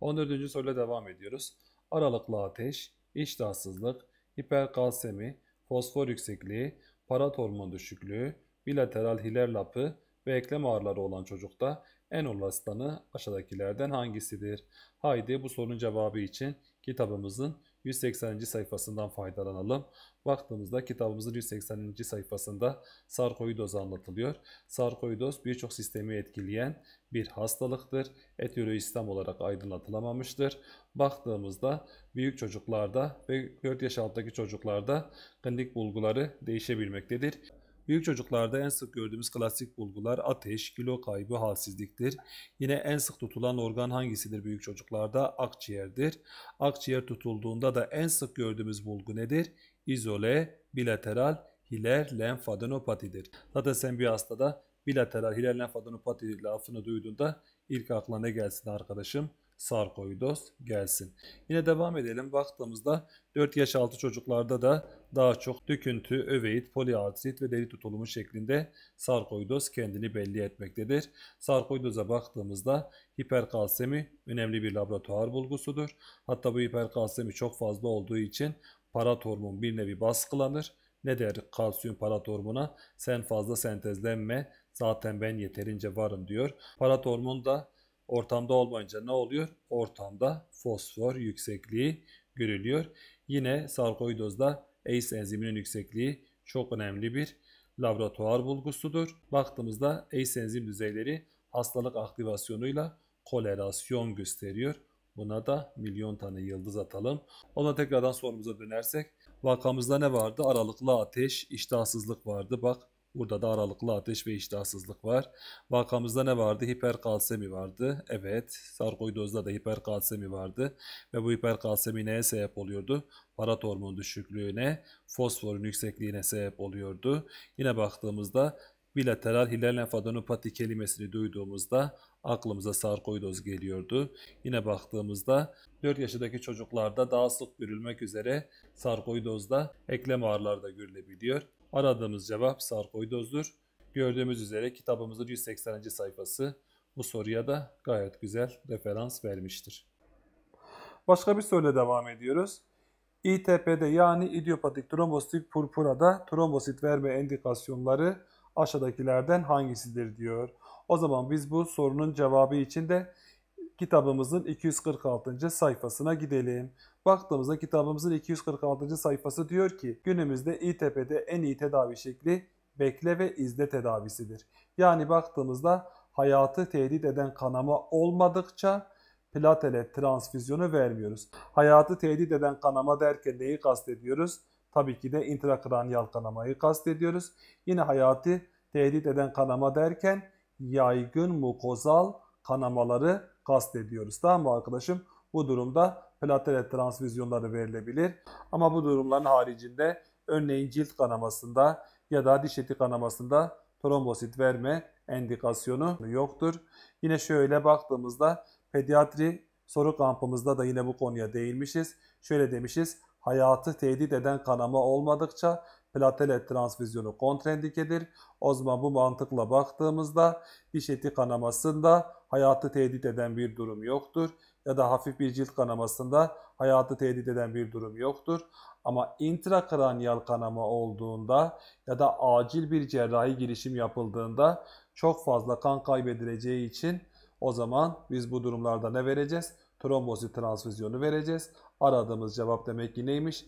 14. soruyla devam ediyoruz. Aralıklı ateş, iştahsızlık, hiperkalsemi, fosfor yüksekliği, parat hormon düşüklüğü, bilateral hiler lapı ve eklem ağrıları olan çocukta en olasılanı aşağıdakilerden hangisidir? Haydi bu sorunun cevabı için kitabımızın 180. sayfasından faydalanalım. Baktığımızda kitabımızın 180. sayfasında sarkoidoz anlatılıyor. Sarkoidoz birçok sistemi etkileyen bir hastalıktır. Etiyolojisi tam olarak aydınlatılamamıştır. Baktığımızda büyük çocuklarda ve 4 yaş altındaki çocuklarda klinik bulguları değişebilmektedir. Büyük çocuklarda en sık gördüğümüz klasik bulgular ateş, kilo kaybı, halsizliktir. Yine en sık tutulan organ hangisidir büyük çocuklarda? Akciğerdir. Akciğer tutulduğunda da en sık gördüğümüz bulgu nedir? İzole, bilateral, hiler, lenfadenopatidir. Zaten sen bir hastada bilateral hiler lenfadenopati lafını duyduğunda ilk aklına ne gelsin arkadaşım? sarkoidoz gelsin. Yine devam edelim. Baktığımızda 4 yaş altı çocuklarda da daha çok döküntü, öveit, poliartrit ve deri tutulumu şeklinde sarkoidoz kendini belli etmektedir. Sarkoidoza baktığımızda hiperkalsemi önemli bir laboratuvar bulgusudur. Hatta bu hiperkalsemi çok fazla olduğu için parat bir nevi baskılanır. Ne der kalsiyum parat Sen fazla sentezlenme, zaten ben yeterince varım diyor. Parat da Ortamda olmayınca ne oluyor? Ortamda fosfor yüksekliği görülüyor. Yine sarkoidozda ACE enziminin yüksekliği çok önemli bir laboratuvar bulgusudur. Baktığımızda ACE enzim düzeyleri hastalık aktivasyonuyla kolerasyon gösteriyor. Buna da milyon tane yıldız atalım. Ona tekrardan sorumuza dönersek vakamızda ne vardı? Aralıklı ateş, iştahsızlık vardı. Bak Burada da aralıklı ateş ve iştahsızlık var. Vakamızda ne vardı? Hiperkalsemi vardı. Evet. Sarkoidozda da hiperkalsemi vardı. Ve bu hiperkalsemi neye sebep oluyordu? Parat hormon düşüklüğüne, fosforun yüksekliğine sebep oluyordu. Yine baktığımızda bilateral hilal lenfadenopati kelimesini duyduğumuzda aklımıza sarkoidoz geliyordu. Yine baktığımızda 4 yaşındaki çocuklarda daha sık görülmek üzere sarkoidozda eklem ağrıları da görülebiliyor. Aradığımız cevap sarkoidozdur. Gördüğümüz üzere kitabımızın 180. sayfası bu soruya da gayet güzel referans vermiştir. Başka bir soruyla devam ediyoruz. İTP'de yani idiopatik trombositik purpurada trombosit verme endikasyonları aşağıdakilerden hangisidir diyor. O zaman biz bu sorunun cevabı için de kitabımızın 246. sayfasına gidelim. Baktığımızda kitabımızın 246. sayfası diyor ki günümüzde İTP'de en iyi tedavi şekli bekle ve izle tedavisidir. Yani baktığımızda hayatı tehdit eden kanama olmadıkça platelet transfüzyonu vermiyoruz. Hayatı tehdit eden kanama derken neyi kastediyoruz? Tabii ki de intrakraniyal kanamayı kastediyoruz. Yine hayatı tehdit eden kanama derken yaygın mukozal kanamaları kastediyoruz. Tamam mı arkadaşım? Bu durumda platelet transfüzyonları verilebilir. Ama bu durumların haricinde örneğin cilt kanamasında ya da diş eti kanamasında trombosit verme endikasyonu yoktur. Yine şöyle baktığımızda pediatri soru kampımızda da yine bu konuya değinmişiz. Şöyle demişiz, hayatı tehdit eden kanama olmadıkça platelet transfüzyonu kontraindikedir. O zaman bu mantıkla baktığımızda diş eti kanamasında hayatı tehdit eden bir durum yoktur ya da hafif bir cilt kanamasında hayatı tehdit eden bir durum yoktur. Ama intrakraniyal kanama olduğunda ya da acil bir cerrahi girişim yapıldığında çok fazla kan kaybedileceği için o zaman biz bu durumlarda ne vereceğiz? Trombosit transfüzyonu vereceğiz. Aradığımız cevap demek ki neymiş?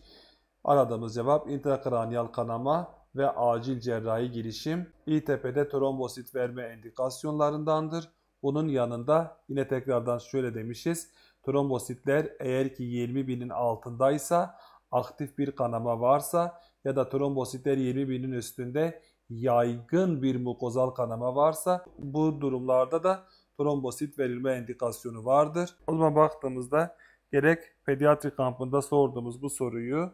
Aradığımız cevap intrakraniyal kanama ve acil cerrahi girişim İTP'de trombosit verme endikasyonlarındandır. Bunun yanında yine tekrardan şöyle demişiz. Trombositler eğer ki 20 binin altındaysa aktif bir kanama varsa ya da trombositler 20 binin üstünde yaygın bir mukozal kanama varsa bu durumlarda da trombosit verilme indikasyonu vardır. O zaman baktığımızda gerek pediatri kampında sorduğumuz bu soruyu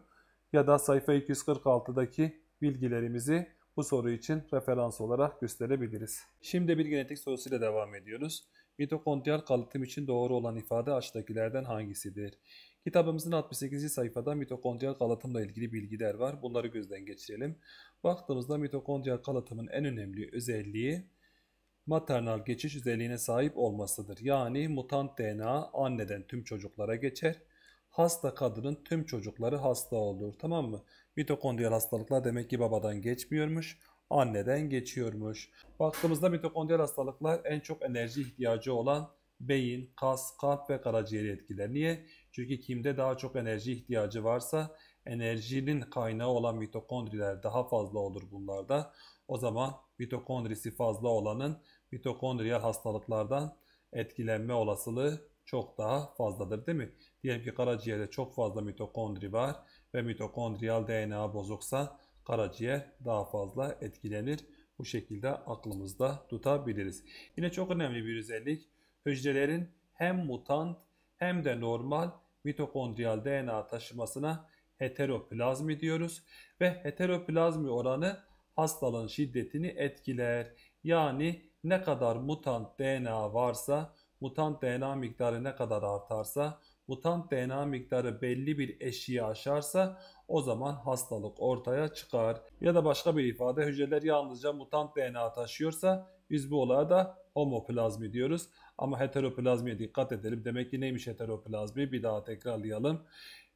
ya da sayfa 246'daki bilgilerimizi bu soru için referans olarak gösterebiliriz. Şimdi bir genetik sorusuyla devam ediyoruz. Mitokondriyal kalıtım için doğru olan ifade aşağıdakilerden hangisidir? Kitabımızın 68. sayfada mitokondriyal kalıtımla ilgili bilgiler var. Bunları gözden geçirelim. Baktığımızda mitokondriyal kalıtımın en önemli özelliği maternal geçiş özelliğine sahip olmasıdır. Yani mutant DNA anneden tüm çocuklara geçer. Hasta kadının tüm çocukları hasta olur. Tamam mı? Mitokondriyal hastalıklar demek ki babadan geçmiyormuş, anneden geçiyormuş. Baktığımızda mitokondriyal hastalıklar en çok enerji ihtiyacı olan beyin, kas, kalp ve karaciğeri etkiler. Niye? Çünkü kimde daha çok enerji ihtiyacı varsa enerjinin kaynağı olan mitokondriler daha fazla olur bunlarda. O zaman mitokondrisi fazla olanın mitokondriyal hastalıklardan etkilenme olasılığı çok daha fazladır değil mi? Diyelim ki karaciğerde çok fazla mitokondri var ve mitokondriyal DNA bozuksa karaciğer daha fazla etkilenir. Bu şekilde aklımızda tutabiliriz. Yine çok önemli bir özellik hücrelerin hem mutant hem de normal mitokondriyal DNA taşımasına heteroplazmi diyoruz ve heteroplazmi oranı hastalığın şiddetini etkiler. Yani ne kadar mutant DNA varsa, mutant DNA miktarı ne kadar artarsa Mutant DNA miktarı belli bir eşiği aşarsa o zaman hastalık ortaya çıkar. Ya da başka bir ifade hücreler yalnızca mutant DNA taşıyorsa biz bu olaya da homoplazmi diyoruz. Ama heteroplazmiye dikkat edelim. Demek ki neymiş heteroplazmi? Bir daha tekrarlayalım.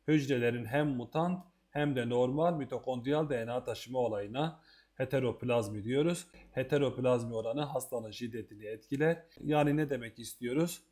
Hücrelerin hem mutant hem de normal mitokondriyal DNA taşıma olayına heteroplazmi diyoruz. Heteroplazmi oranı hastanın şiddetini etkiler. Yani ne demek istiyoruz?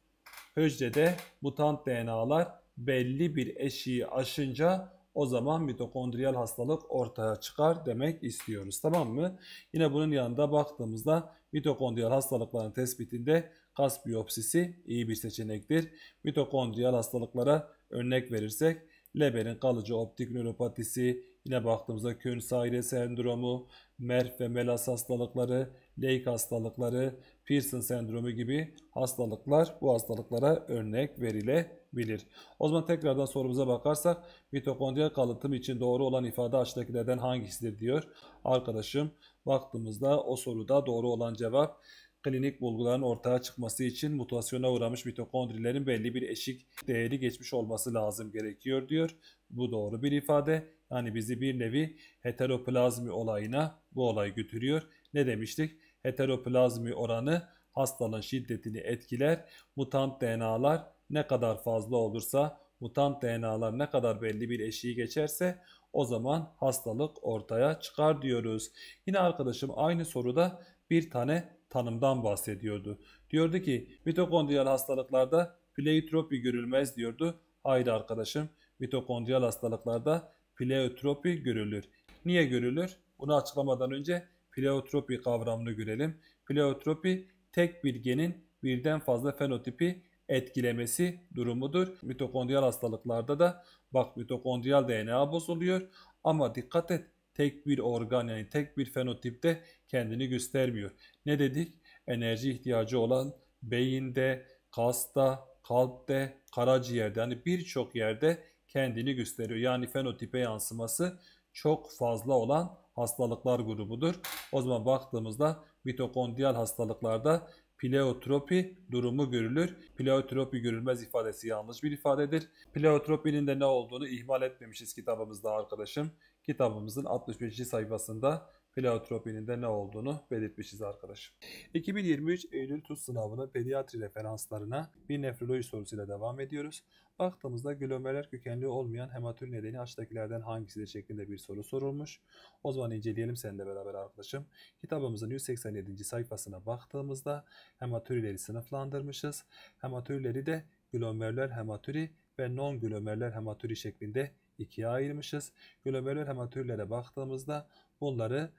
Hücrede mutant DNA'lar belli bir eşiği aşınca o zaman mitokondriyal hastalık ortaya çıkar demek istiyoruz. Tamam mı? Yine bunun yanında baktığımızda mitokondriyal hastalıkların tespitinde kas biyopsisi iyi bir seçenektir. Mitokondriyal hastalıklara örnek verirsek Leber'in kalıcı optik nöropatisi, yine baktığımızda Kön-Saire sendromu, MERF ve MELAS hastalıkları, Leyk hastalıkları, Pearson sendromu gibi hastalıklar bu hastalıklara örnek verilebilir. O zaman tekrardan sorumuza bakarsak mitokondriyal kalıtım için doğru olan ifade aşağıdakilerden hangisidir diyor. Arkadaşım baktığımızda o soruda doğru olan cevap klinik bulguların ortaya çıkması için mutasyona uğramış mitokondrilerin belli bir eşik değeri geçmiş olması lazım gerekiyor diyor. Bu doğru bir ifade. Yani bizi bir nevi heteroplazmi olayına bu olay götürüyor. Ne demiştik? heteroplazmi oranı hastalığın şiddetini etkiler. Mutant DNA'lar ne kadar fazla olursa, mutant DNA'lar ne kadar belli bir eşiği geçerse o zaman hastalık ortaya çıkar diyoruz. Yine arkadaşım aynı soruda bir tane tanımdan bahsediyordu. Diyordu ki mitokondriyal hastalıklarda pleiotropi görülmez diyordu. Hayır arkadaşım mitokondriyal hastalıklarda pleiotropi görülür. Niye görülür? Bunu açıklamadan önce Pleiotropi kavramını görelim. Pleiotropi tek bir genin birden fazla fenotipi etkilemesi durumudur. Mitokondriyal hastalıklarda da bak mitokondriyal DNA bozuluyor ama dikkat et tek bir organ yani tek bir fenotipte kendini göstermiyor. Ne dedik? Enerji ihtiyacı olan beyinde, kasta, kalpte, karaciğerde hani birçok yerde kendini gösteriyor. Yani fenotipe yansıması çok fazla olan hastalıklar grubudur. O zaman baktığımızda mitokondriyal hastalıklarda pleiotropi durumu görülür. Pleiotropi görülmez ifadesi yanlış bir ifadedir. Pleiotropinin de ne olduğunu ihmal etmemişiz kitabımızda arkadaşım. Kitabımızın 65. sayfasında Pleiotropinin ne olduğunu belirtmişiz arkadaşım. 2023 Eylül TUS sınavının pediatri referanslarına bir nefroloji sorusuyla devam ediyoruz. Baktığımızda glomerler kökenli olmayan hematür nedeni açtakilerden hangisidir şeklinde bir soru sorulmuş. O zaman inceleyelim seninle beraber arkadaşım. Kitabımızın 187. sayfasına baktığımızda hematürleri sınıflandırmışız. Hematürleri de glomerler hematüri ve non glomerler hematüri şeklinde ikiye ayırmışız. Glomerüler hematürlere baktığımızda bunları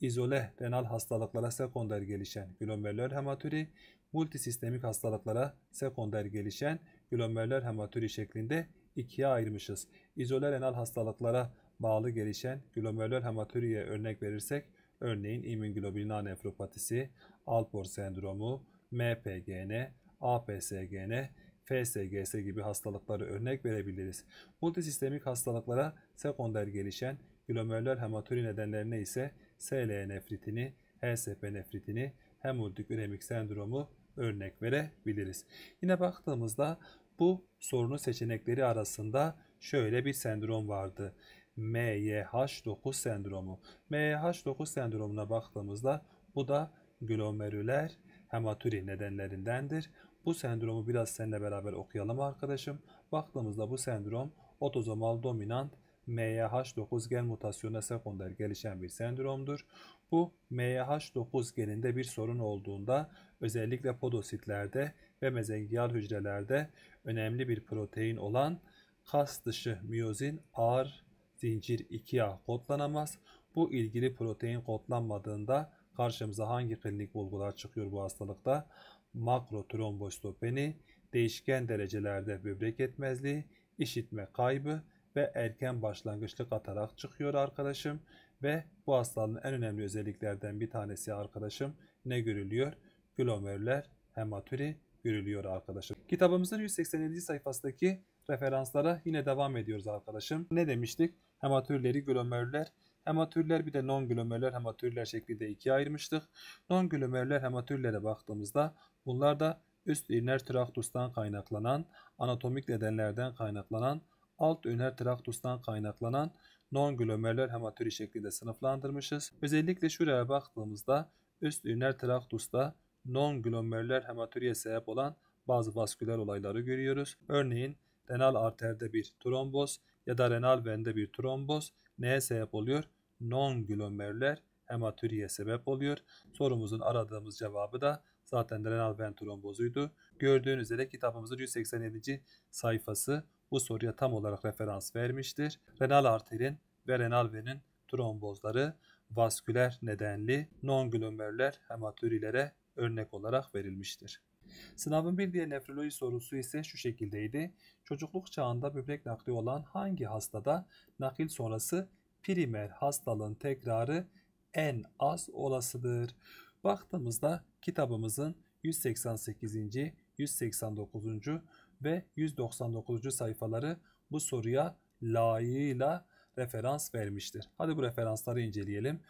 izole renal hastalıklara sekonder gelişen glomerüler hematüri, multisistemik hastalıklara sekonder gelişen glomerüler hematüri şeklinde ikiye ayırmışız. İzole renal hastalıklara bağlı gelişen glomerüler hematüriye örnek verirsek, örneğin immunglobulin A nefropatisi, Alport sendromu, MPGN, APSGN FSGS gibi hastalıkları örnek verebiliriz. Multisistemik hastalıklara sekonder gelişen glomerüler hematuri nedenlerine ise SLE nefritini, HSP nefritini, hemordik üremik sendromu örnek verebiliriz. Yine baktığımızda bu sorunun seçenekleri arasında şöyle bir sendrom vardı. MYH9 sendromu. MYH9 sendromuna baktığımızda bu da glomerüler hematuri nedenlerindendir. Bu sendromu biraz seninle beraber okuyalım arkadaşım. Baktığımızda bu sendrom otozomal dominant MYH9 gen mutasyonuna sekonder gelişen bir sendromdur. Bu MYH9 geninde bir sorun olduğunda özellikle podositlerde ve mezengiyal hücrelerde önemli bir protein olan kas dışı miyozin ağır zincir 2A kodlanamaz. Bu ilgili protein kodlanmadığında karşımıza hangi klinik bulgular çıkıyor bu hastalıkta? makrotrombostopeni değişken derecelerde böbrek yetmezliği, işitme kaybı ve erken başlangıçlı atarak çıkıyor arkadaşım. Ve bu hastalığın en önemli özelliklerden bir tanesi arkadaşım ne görülüyor? Glomerüler hematüri görülüyor arkadaşım. Kitabımızın 187. sayfasındaki referanslara yine devam ediyoruz arkadaşım. Ne demiştik? Hematürleri glomerüler Hematürler bir de non glomerüler hematürler şeklinde ikiye ayırmıştık. Non glomerüler hematürlere baktığımızda Bunlar da üst iner traktustan kaynaklanan, anatomik nedenlerden kaynaklanan, alt iner traktustan kaynaklanan non glomerler hematüri şeklinde sınıflandırmışız. Özellikle şuraya baktığımızda üst iner traktusta non glomerler hematüriye sebep olan bazı vasküler olayları görüyoruz. Örneğin renal arterde bir tromboz ya da renal vende bir tromboz neye sebep oluyor? non glomerler hematüriye sebep oluyor. Sorumuzun aradığımız cevabı da zaten de renal ven trombozuydu. Gördüğünüz üzere kitabımızın 187. sayfası bu soruya tam olarak referans vermiştir. Renal arterin ve renal venin trombozları vasküler nedenli non-glomerüler hematürilere örnek olarak verilmiştir. Sınavın bir diğer nefroloji sorusu ise şu şekildeydi. Çocukluk çağında böbrek nakli olan hangi hastada nakil sonrası primer hastalığın tekrarı en az olasıdır? Baktığımızda kitabımızın 188. 189. ve 199. sayfaları bu soruya layığıyla referans vermiştir. Hadi bu referansları inceleyelim.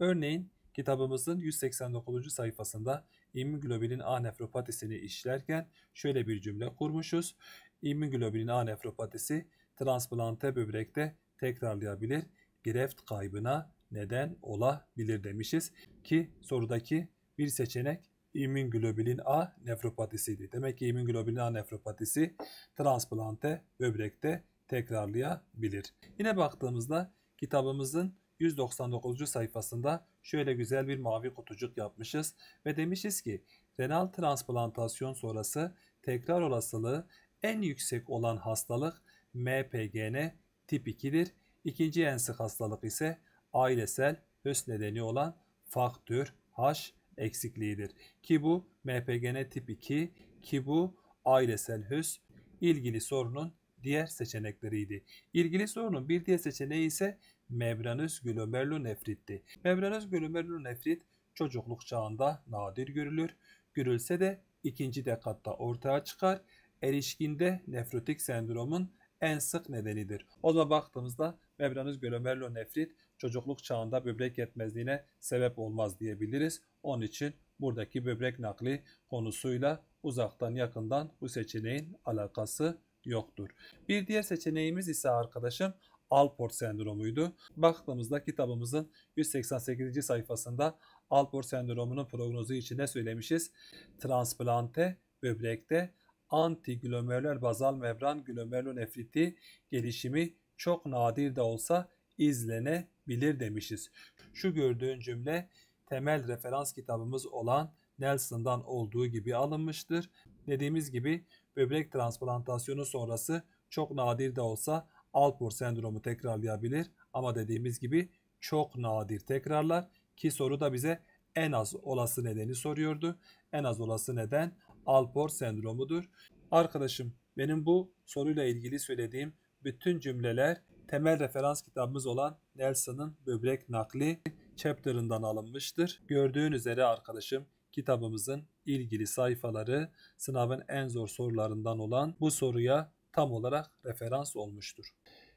Örneğin kitabımızın 189. sayfasında immünoglobulin A nefropatisini işlerken şöyle bir cümle kurmuşuz. İmmünoglobulin A nefropatisi transplante böbrekte tekrarlayabilir, greft kaybına neden olabilir demişiz ki sorudaki bir seçenek immunoglobulin A nefropatisiydi. Demek ki immunoglobulin A nefropatisi transplante böbrekte tekrarlayabilir. Yine baktığımızda kitabımızın 199. sayfasında şöyle güzel bir mavi kutucuk yapmışız ve demişiz ki renal transplantasyon sonrası tekrar olasılığı en yüksek olan hastalık MPGN tip 2'dir. İkinci en sık hastalık ise ailesel HÖS nedeni olan faktör H eksikliğidir. Ki bu MPGN tip 2 ki bu ailesel HÖS ilgili sorunun diğer seçenekleriydi. İlgili sorunun bir diğer seçeneği ise membranöz glomerulonefritti. Membranöz glomerulonefrit çocukluk çağında nadir görülür. Görülse de ikinci dekatta ortaya çıkar. Erişkinde nefrotik sendromun en sık nedenidir. O zaman baktığımızda membranöz glomerulonefrit çocukluk çağında böbrek yetmezliğine sebep olmaz diyebiliriz. Onun için buradaki böbrek nakli konusuyla uzaktan yakından bu seçeneğin alakası yoktur. Bir diğer seçeneğimiz ise arkadaşım Alport sendromuydu. Baktığımızda kitabımızın 188. sayfasında Alport sendromunun prognozu için ne söylemişiz? Transplante böbrekte antiglömerüler bazal membran glomerulonefriti gelişimi çok nadir de olsa izlenebilir demişiz. Şu gördüğün cümle temel referans kitabımız olan Nelson'dan olduğu gibi alınmıştır. Dediğimiz gibi böbrek transplantasyonu sonrası çok nadir de olsa Alport sendromu tekrarlayabilir ama dediğimiz gibi çok nadir tekrarlar ki soru da bize en az olası nedeni soruyordu. En az olası neden Alport sendromudur. Arkadaşım benim bu soruyla ilgili söylediğim bütün cümleler temel referans kitabımız olan Nelson'ın Böbrek Nakli chapter'ından alınmıştır. Gördüğün üzere arkadaşım kitabımızın ilgili sayfaları sınavın en zor sorularından olan bu soruya tam olarak referans olmuştur.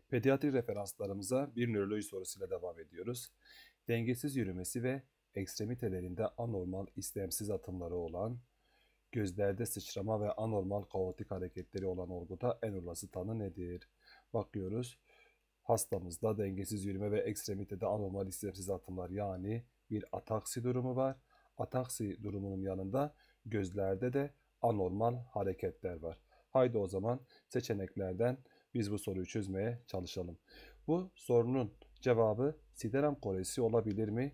Pediatri referanslarımıza bir nöroloji sorusuyla devam ediyoruz. Dengesiz yürümesi ve ekstremitelerinde anormal istemsiz atımları olan, gözlerde sıçrama ve anormal kaotik hareketleri olan olguda en olası tanı nedir? Bakıyoruz. Hastamızda dengesiz yürüme ve ekstremitede anormal istemsiz atımlar yani bir ataksi durumu var. Ataksi durumunun yanında gözlerde de anormal hareketler var. Haydi o zaman seçeneklerden biz bu soruyu çözmeye çalışalım. Bu sorunun cevabı Sideram kolesi olabilir mi?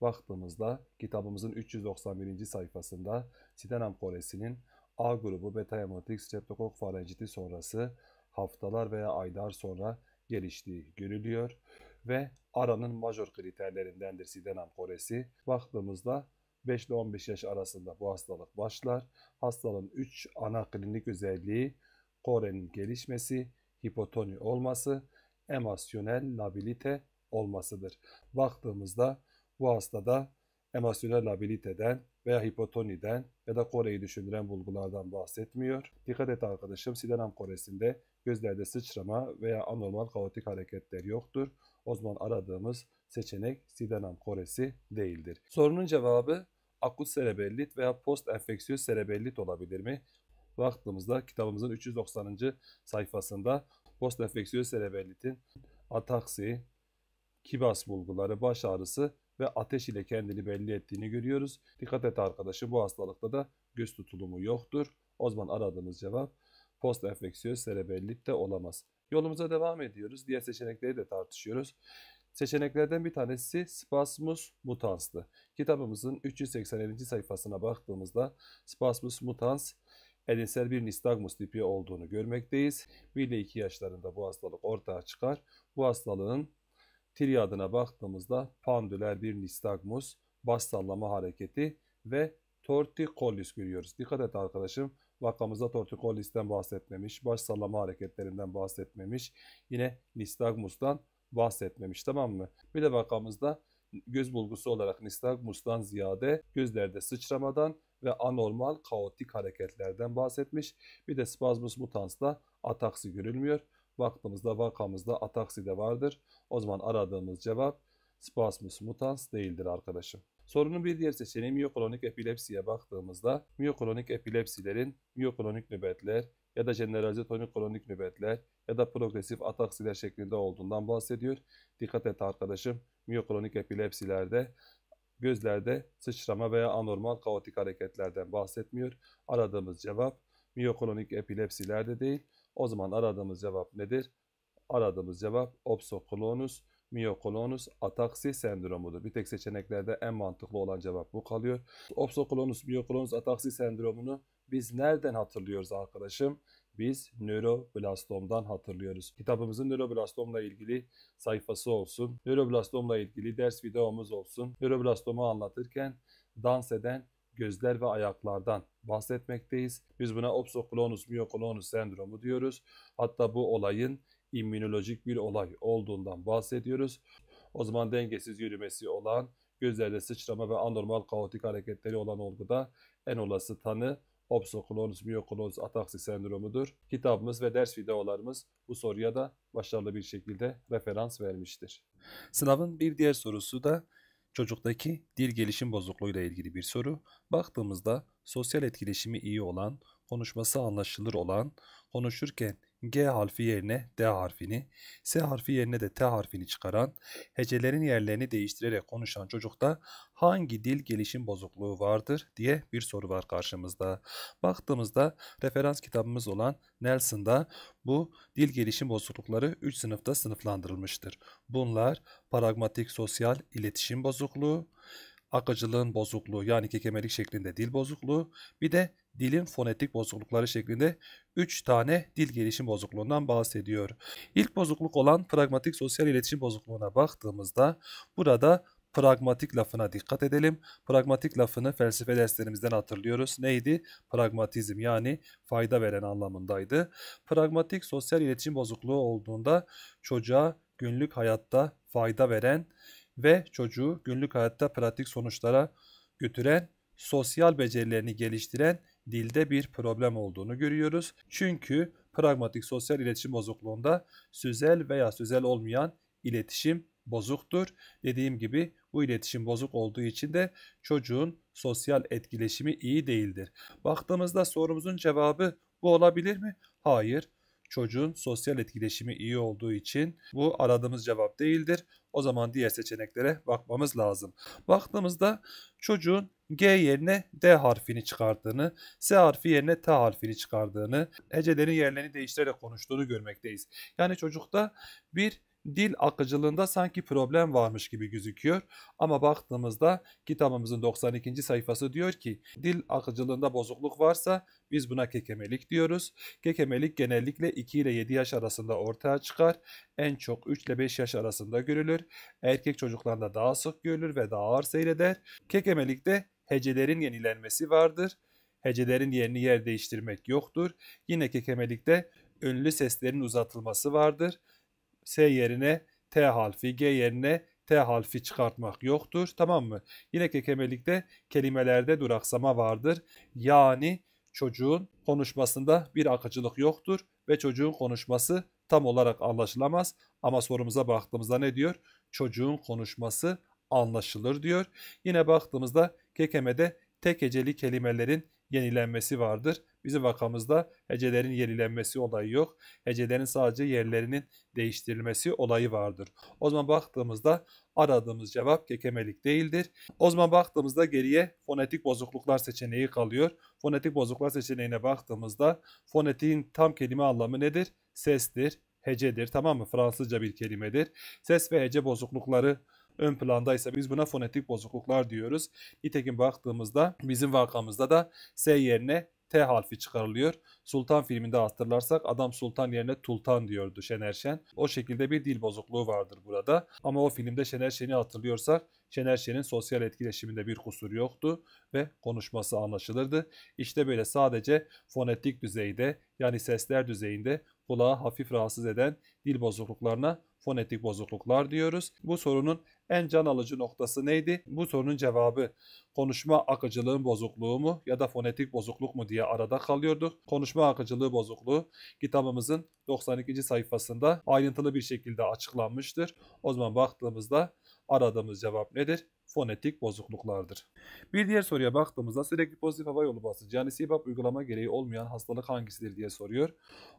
Baktığımızda kitabımızın 391. sayfasında Sideram kolesinin A grubu beta hematik streptokok farenjiti sonrası haftalar veya aylar sonra geliştiği görülüyor ve aranın major kriterlerindendir Sidenam koresi. Baktığımızda 5 ile 15 yaş arasında bu hastalık başlar. Hastalığın 3 ana klinik özelliği korenin gelişmesi, hipotoni olması, emasyonel labilite olmasıdır. Baktığımızda bu hastada emasyonel labiliteden veya hipotoniden ya da koreyi düşündüren bulgulardan bahsetmiyor. Dikkat et arkadaşım Sidenam koresinde Gözlerde sıçrama veya anormal kaotik hareketler yoktur. O zaman aradığımız seçenek sidenam koresi değildir. Sorunun cevabı akut serebellit veya post enfeksiyöz serebellit olabilir mi? Baktığımızda kitabımızın 390. sayfasında post enfeksiyöz serebellitin ataksi, kibas bulguları, baş ağrısı ve ateş ile kendini belli ettiğini görüyoruz. Dikkat et arkadaşım bu hastalıkta da göz tutulumu yoktur. O zaman aradığımız cevap post enfeksiyöz serebellik de olamaz. Yolumuza devam ediyoruz. Diğer seçenekleri de tartışıyoruz. Seçeneklerden bir tanesi Spasmus mutanslı. Kitabımızın 387. sayfasına baktığımızda Spasmus mutans edinsel bir nistagmus tipi olduğunu görmekteyiz. 1 ile 2 yaşlarında bu hastalık ortaya çıkar. Bu hastalığın triyadına baktığımızda pandüler bir nistagmus, baş hareketi ve tortikollis görüyoruz. Dikkat et arkadaşım Vakamızda tortikolisten bahsetmemiş, baş sallama hareketlerinden bahsetmemiş. Yine nistagmustan bahsetmemiş tamam mı? Bir de vakamızda göz bulgusu olarak nistagmustan ziyade gözlerde sıçramadan ve anormal kaotik hareketlerden bahsetmiş. Bir de spazmus mutans'ta ataksi görülmüyor. Baktığımızda vakamızda ataksi de vardır. O zaman aradığımız cevap spasmus mutans değildir arkadaşım. Sorunun bir diğer seçeneği miyokolonik epilepsiye baktığımızda miyokolonik epilepsilerin miyokolonik nöbetler ya da generalize tonik kolonik nöbetler ya da progresif ataksiler şeklinde olduğundan bahsediyor. Dikkat et arkadaşım miyokolonik epilepsilerde gözlerde sıçrama veya anormal kaotik hareketlerden bahsetmiyor. Aradığımız cevap miyokolonik epilepsilerde değil. O zaman aradığımız cevap nedir? Aradığımız cevap opsoklonus Miyoklonus ataksi sendromudur. Bir tek seçeneklerde en mantıklı olan cevap bu kalıyor. Opsoklonus miyoklonus ataksi sendromunu biz nereden hatırlıyoruz arkadaşım? Biz nöroblastomdan hatırlıyoruz. Kitabımızın nöroblastomla ilgili sayfası olsun. Nöroblastomla ilgili ders videomuz olsun. Nöroblastomu anlatırken dans eden gözler ve ayaklardan bahsetmekteyiz. Biz buna opsoklonus miyoklonus sendromu diyoruz. Hatta bu olayın immünolojik bir olay olduğundan bahsediyoruz. O zaman dengesiz yürümesi olan, gözlerde sıçrama ve anormal kaotik hareketleri olan olguda en olası tanı Opsoklonus miyoklonus ataksi sendromudur. Kitabımız ve ders videolarımız bu soruya da başarılı bir şekilde referans vermiştir. Sınavın bir diğer sorusu da çocuktaki dil gelişim bozukluğuyla ilgili bir soru. Baktığımızda sosyal etkileşimi iyi olan, konuşması anlaşılır olan, konuşurken G harfi yerine D harfini, S harfi yerine de T harfini çıkaran, hecelerin yerlerini değiştirerek konuşan çocukta hangi dil gelişim bozukluğu vardır diye bir soru var karşımızda. Baktığımızda referans kitabımız olan Nelson'da bu dil gelişim bozuklukları 3 sınıfta sınıflandırılmıştır. Bunlar pragmatik sosyal iletişim bozukluğu, akıcılığın bozukluğu yani kekemelik şeklinde dil bozukluğu bir de dilin fonetik bozuklukları şeklinde 3 tane dil gelişim bozukluğundan bahsediyor. İlk bozukluk olan pragmatik sosyal iletişim bozukluğuna baktığımızda burada pragmatik lafına dikkat edelim. Pragmatik lafını felsefe derslerimizden hatırlıyoruz. Neydi? Pragmatizm yani fayda veren anlamındaydı. Pragmatik sosyal iletişim bozukluğu olduğunda çocuğa günlük hayatta fayda veren ve çocuğu günlük hayatta pratik sonuçlara götüren, sosyal becerilerini geliştiren dilde bir problem olduğunu görüyoruz. Çünkü pragmatik sosyal iletişim bozukluğunda sözel veya sözel olmayan iletişim bozuktur. Dediğim gibi bu iletişim bozuk olduğu için de çocuğun sosyal etkileşimi iyi değildir. Baktığımızda sorumuzun cevabı bu olabilir mi? Hayır çocuğun sosyal etkileşimi iyi olduğu için bu aradığımız cevap değildir. O zaman diğer seçeneklere bakmamız lazım. Baktığımızda çocuğun G yerine D harfini çıkardığını, S harfi yerine T harfini çıkardığını, hecelerin yerlerini değiştirerek konuştuğunu görmekteyiz. Yani çocukta bir dil akıcılığında sanki problem varmış gibi gözüküyor. Ama baktığımızda kitabımızın 92. sayfası diyor ki dil akıcılığında bozukluk varsa biz buna kekemelik diyoruz. Kekemelik genellikle 2 ile 7 yaş arasında ortaya çıkar. En çok 3 ile 5 yaş arasında görülür. Erkek çocuklarda daha sık görülür ve daha ağır seyreder. Kekemelikte hecelerin yenilenmesi vardır. Hecelerin yerini yer değiştirmek yoktur. Yine kekemelikte ünlü seslerin uzatılması vardır. S yerine T harfi, G yerine T harfi çıkartmak yoktur. Tamam mı? Yine kekemelikte kelimelerde duraksama vardır. Yani çocuğun konuşmasında bir akıcılık yoktur ve çocuğun konuşması tam olarak anlaşılamaz. Ama sorumuza baktığımızda ne diyor? Çocuğun konuşması anlaşılır diyor. Yine baktığımızda kekemede tek eceli kelimelerin yenilenmesi vardır. Bizim vakamızda hecelerin yenilenmesi olayı yok. Hecelerin sadece yerlerinin değiştirilmesi olayı vardır. O zaman baktığımızda aradığımız cevap kekemelik değildir. O zaman baktığımızda geriye fonetik bozukluklar seçeneği kalıyor. Fonetik bozukluklar seçeneğine baktığımızda fonetiğin tam kelime anlamı nedir? Sestir, hecedir tamam mı? Fransızca bir kelimedir. Ses ve hece bozuklukları ön plandaysa biz buna fonetik bozukluklar diyoruz. Nitekim baktığımızda bizim vakamızda da S yerine T harfi çıkarılıyor. Sultan filminde hatırlarsak adam sultan yerine tultan diyordu Şener Şen. O şekilde bir dil bozukluğu vardır burada. Ama o filmde Şener Şen'i hatırlıyorsak Şener Şen'in sosyal etkileşiminde bir kusur yoktu ve konuşması anlaşılırdı. İşte böyle sadece fonetik düzeyde yani sesler düzeyinde kulağı hafif rahatsız eden dil bozukluklarına fonetik bozukluklar diyoruz. Bu sorunun en can alıcı noktası neydi? Bu sorunun cevabı konuşma akıcılığın bozukluğu mu ya da fonetik bozukluk mu diye arada kalıyorduk. Konuşma akıcılığı bozukluğu kitabımızın 92. sayfasında ayrıntılı bir şekilde açıklanmıştır. O zaman baktığımızda aradığımız cevap nedir? Fonetik bozukluklardır. Bir diğer soruya baktığımızda sürekli pozitif hava yolu basıncı yani CPAP uygulama gereği olmayan hastalık hangisidir diye soruyor.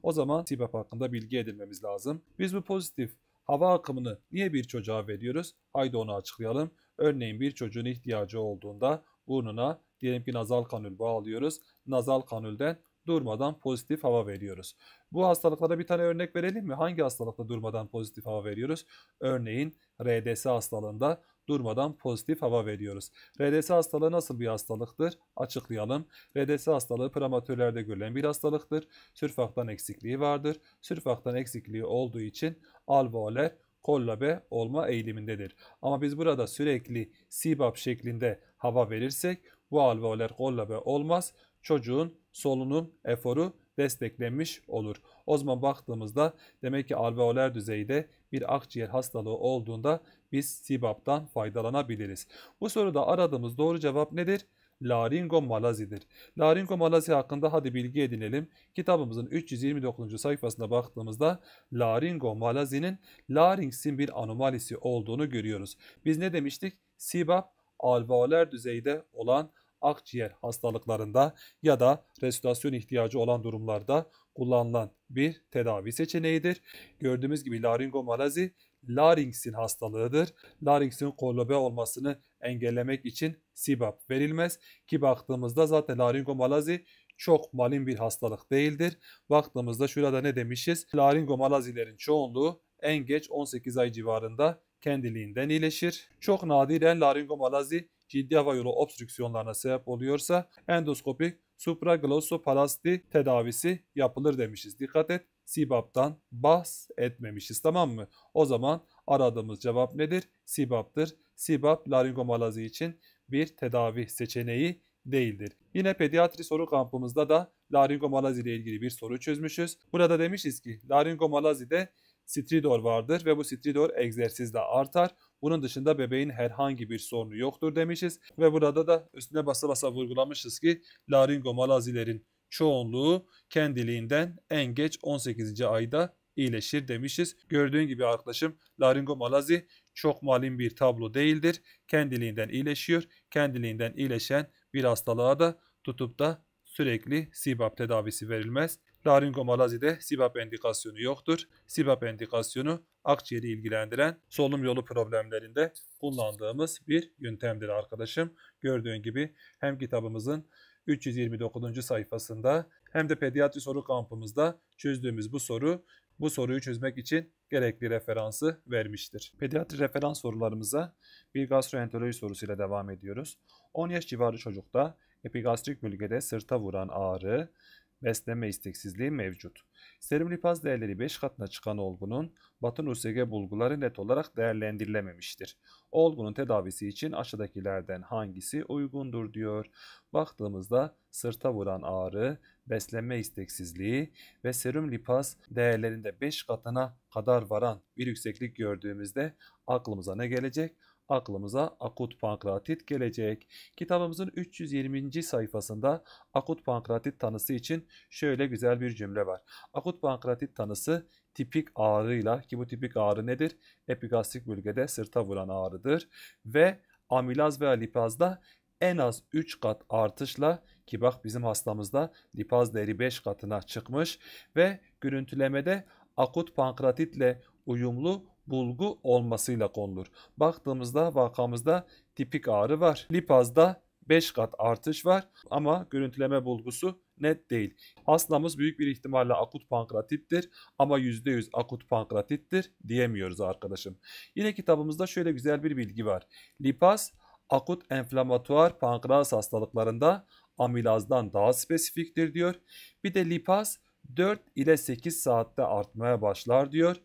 O zaman CPAP hakkında bilgi edinmemiz lazım. Biz bu pozitif Hava akımını niye bir çocuğa veriyoruz? Haydi onu açıklayalım. Örneğin bir çocuğun ihtiyacı olduğunda burnuna diyelim ki nazal kanül bağlıyoruz. Nazal kanülden durmadan pozitif hava veriyoruz. Bu hastalıklara bir tane örnek verelim mi? Hangi hastalıkta durmadan pozitif hava veriyoruz? Örneğin RDS hastalığında durmadan pozitif hava veriyoruz. RDS hastalığı nasıl bir hastalıktır? Açıklayalım. RDS hastalığı prematürlerde görülen bir hastalıktır. Sürfaktan eksikliği vardır. Sürfaktan eksikliği olduğu için alveoler kollabe olma eğilimindedir. Ama biz burada sürekli sibap şeklinde hava verirsek bu alveoler kollabe olmaz. Çocuğun solunum eforu desteklenmiş olur. O zaman baktığımızda demek ki alveoler düzeyde bir akciğer hastalığı olduğunda biz sibaptan faydalanabiliriz? Bu soruda aradığımız doğru cevap nedir? Laringo Malazi'dir. Laringo Malazi hakkında hadi bilgi edinelim. Kitabımızın 329. sayfasına baktığımızda Laringo Malazi'nin laringsin bir anomalisi olduğunu görüyoruz. Biz ne demiştik? Sibap alveoler düzeyde olan akciğer hastalıklarında ya da restorasyon ihtiyacı olan durumlarda kullanılan bir tedavi seçeneğidir. Gördüğümüz gibi laringomalazi Larynx'in hastalığıdır. Larynx'in kolobe olmasını engellemek için sibap verilmez ki baktığımızda zaten laringomalazi çok malin bir hastalık değildir. Baktığımızda şurada ne demişiz? Laringomalazilerin çoğunluğu en geç 18 ay civarında kendiliğinden iyileşir. Çok nadiren laringomalazi ciddi hava yolu obstrüksiyonlarına sebep oluyorsa endoskopik supraglossopalasti tedavisi yapılır demişiz. Dikkat et Sibap'tan bahsetmemişiz tamam mı? O zaman aradığımız cevap nedir? Sibap'tır. Sibap laringomalazi için bir tedavi seçeneği değildir. Yine pediatri soru kampımızda da laringomalazi ile ilgili bir soru çözmüşüz. Burada demişiz ki laringomalazide stridor vardır ve bu stridor egzersizle artar. Bunun dışında bebeğin herhangi bir sorunu yoktur demişiz ve burada da üstüne basa basa vurgulamışız ki laringomalazilerin çoğunluğu kendiliğinden en geç 18. ayda iyileşir demişiz. Gördüğün gibi arkadaşım laringomalazi çok malin bir tablo değildir. Kendiliğinden iyileşiyor. Kendiliğinden iyileşen bir hastalığa da tutup da sürekli SIBAP tedavisi verilmez. Laringomalazide SIBAP endikasyonu yoktur. SIBAP endikasyonu akciğeri ilgilendiren solunum yolu problemlerinde kullandığımız bir yöntemdir arkadaşım. Gördüğün gibi hem kitabımızın 329. sayfasında hem de pediatri soru kampımızda çözdüğümüz bu soru bu soruyu çözmek için gerekli referansı vermiştir. Pediatri referans sorularımıza bir gastroenteroloji sorusuyla devam ediyoruz. 10 yaş civarı çocukta epigastrik bölgede sırta vuran ağrı, beslenme isteksizliği mevcut. Serum lipaz değerleri 5 katına çıkan olgunun batın USG bulguları net olarak değerlendirilememiştir. Olgunun tedavisi için aşağıdakilerden hangisi uygundur diyor. Baktığımızda sırta vuran ağrı, beslenme isteksizliği ve serum lipaz değerlerinde 5 katına kadar varan bir yükseklik gördüğümüzde aklımıza ne gelecek? aklımıza akut pankreatit gelecek. Kitabımızın 320. sayfasında akut pankreatit tanısı için şöyle güzel bir cümle var. Akut pankreatit tanısı tipik ağrıyla ki bu tipik ağrı nedir? Epigastrik bölgede sırta vuran ağrıdır ve amilaz veya lipazda en az 3 kat artışla ki bak bizim hastamızda lipaz değeri 5 katına çıkmış ve görüntülemede akut pankratitle uyumlu bulgu olmasıyla konulur. Baktığımızda vakamızda tipik ağrı var. Lipazda 5 kat artış var ama görüntüleme bulgusu net değil. Hastamız büyük bir ihtimalle akut pankratittir ama %100 akut pankratittir diyemiyoruz arkadaşım. Yine kitabımızda şöyle güzel bir bilgi var. Lipaz akut enflamatuar pankreas hastalıklarında amilazdan daha spesifiktir diyor. Bir de lipaz 4 ile 8 saatte artmaya başlar diyor.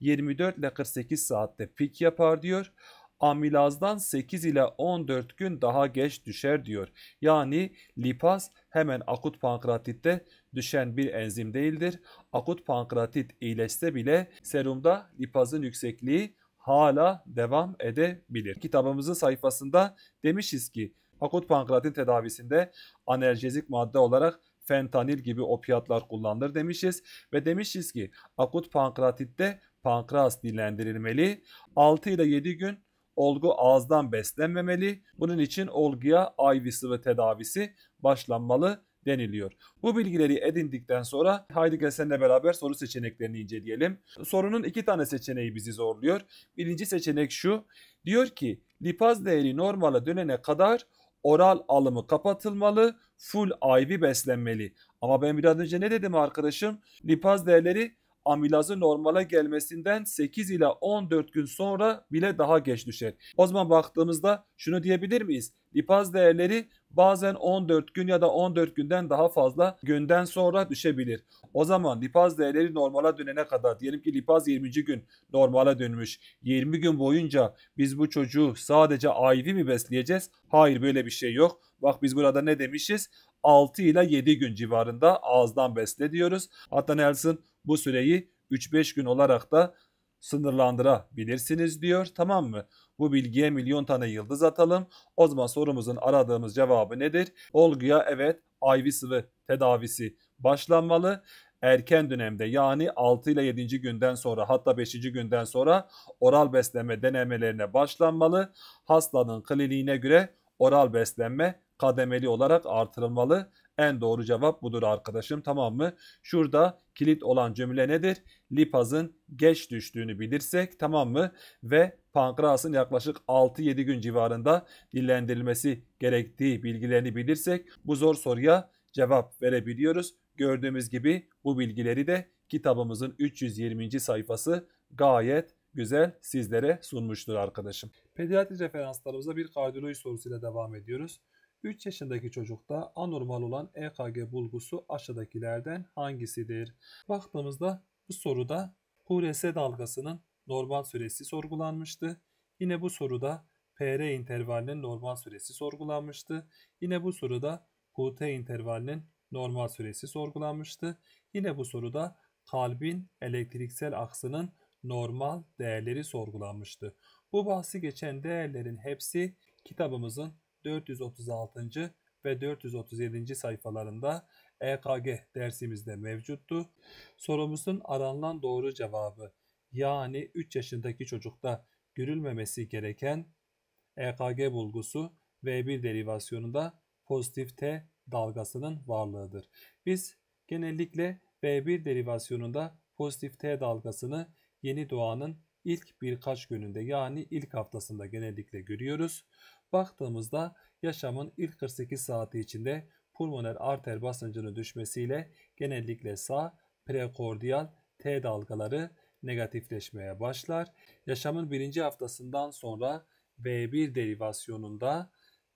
24 ile 48 saatte pik yapar diyor. Amilazdan 8 ile 14 gün daha geç düşer diyor. Yani lipaz hemen akut pankreatitte düşen bir enzim değildir. Akut pankratit iyileşse bile serumda lipazın yüksekliği hala devam edebilir. Kitabımızın sayfasında demişiz ki akut pankratin tedavisinde analjezik madde olarak fentanil gibi opiatlar kullanılır demişiz ve demişiz ki akut pankratitte pankreas dinlendirilmeli. 6 ile 7 gün olgu ağızdan beslenmemeli. Bunun için olguya IV sıvı tedavisi başlanmalı deniliyor. Bu bilgileri edindikten sonra haydi gel seninle beraber soru seçeneklerini inceleyelim. Sorunun iki tane seçeneği bizi zorluyor. Birinci seçenek şu. Diyor ki lipaz değeri normale dönene kadar oral alımı kapatılmalı, full IV beslenmeli. Ama ben biraz önce ne dedim arkadaşım? Lipaz değerleri amilazı normale gelmesinden 8 ile 14 gün sonra bile daha geç düşer. O zaman baktığımızda şunu diyebilir miyiz? Lipaz değerleri bazen 14 gün ya da 14 günden daha fazla günden sonra düşebilir. O zaman lipaz değerleri normala dönene kadar diyelim ki lipaz 20. gün normale dönmüş. 20 gün boyunca biz bu çocuğu sadece IV mi besleyeceğiz? Hayır böyle bir şey yok. Bak biz burada ne demişiz? 6 ile 7 gün civarında ağızdan besle diyoruz. Hatta Nelson bu süreyi 3-5 gün olarak da sınırlandırabilirsiniz diyor tamam mı? Bu bilgiye milyon tane yıldız atalım. O zaman sorumuzun aradığımız cevabı nedir? Olguya evet IV sıvı tedavisi başlanmalı. Erken dönemde yani 6 ile 7. günden sonra hatta 5. günden sonra oral beslenme denemelerine başlanmalı. Hastanın kliniğine göre oral beslenme kademeli olarak artırılmalı. En doğru cevap budur arkadaşım tamam mı? Şurada kilit olan cümle nedir? Lipazın geç düştüğünü bilirsek tamam mı? Ve pankreasın yaklaşık 6-7 gün civarında dillendirilmesi gerektiği bilgilerini bilirsek bu zor soruya cevap verebiliyoruz. Gördüğümüz gibi bu bilgileri de kitabımızın 320. sayfası gayet güzel sizlere sunmuştur arkadaşım. Pediatri referanslarımıza bir kardiyoloji sorusuyla devam ediyoruz. 3 yaşındaki çocukta anormal olan EKG bulgusu aşağıdakilerden hangisidir? Baktığımızda bu soruda QRS dalgasının normal süresi sorgulanmıştı. Yine bu soruda PR intervalinin normal süresi sorgulanmıştı. Yine bu soruda QT intervalinin normal süresi sorgulanmıştı. Yine bu soruda kalbin elektriksel aksının normal değerleri sorgulanmıştı. Bu bahsi geçen değerlerin hepsi kitabımızın 436. ve 437. sayfalarında EKG dersimizde mevcuttu. Sorumuzun aranılan doğru cevabı yani 3 yaşındaki çocukta görülmemesi gereken EKG bulgusu V1 derivasyonunda pozitif T dalgasının varlığıdır. Biz genellikle V1 derivasyonunda pozitif T dalgasını yeni doğanın ilk birkaç gününde yani ilk haftasında genellikle görüyoruz. Baktığımızda yaşamın ilk 48 saati içinde pulmoner arter basıncının düşmesiyle genellikle sağ prekordiyal T dalgaları negatifleşmeye başlar. Yaşamın birinci haftasından sonra V1 derivasyonunda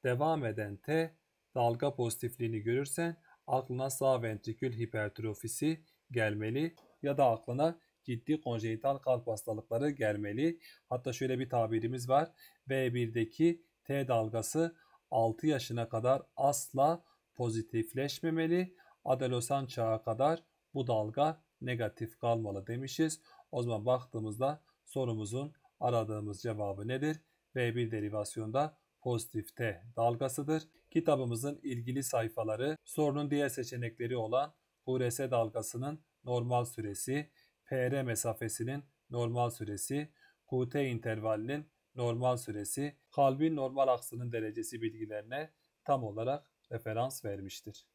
devam eden T dalga pozitifliğini görürsen aklına sağ ventrikül hipertrofisi gelmeli ya da aklına ciddi konjenital kalp hastalıkları gelmeli. Hatta şöyle bir tabirimiz var. V1'deki T dalgası 6 yaşına kadar asla pozitifleşmemeli. Adolesan çağa kadar bu dalga negatif kalmalı demişiz. O zaman baktığımızda sorumuzun aradığımız cevabı nedir? V 1 derivasyonda pozitif T dalgasıdır. Kitabımızın ilgili sayfaları sorunun diğer seçenekleri olan QRS dalgasının normal süresi, PR mesafesinin normal süresi, QT intervalinin normal süresi kalbin normal aksının derecesi bilgilerine tam olarak referans vermiştir.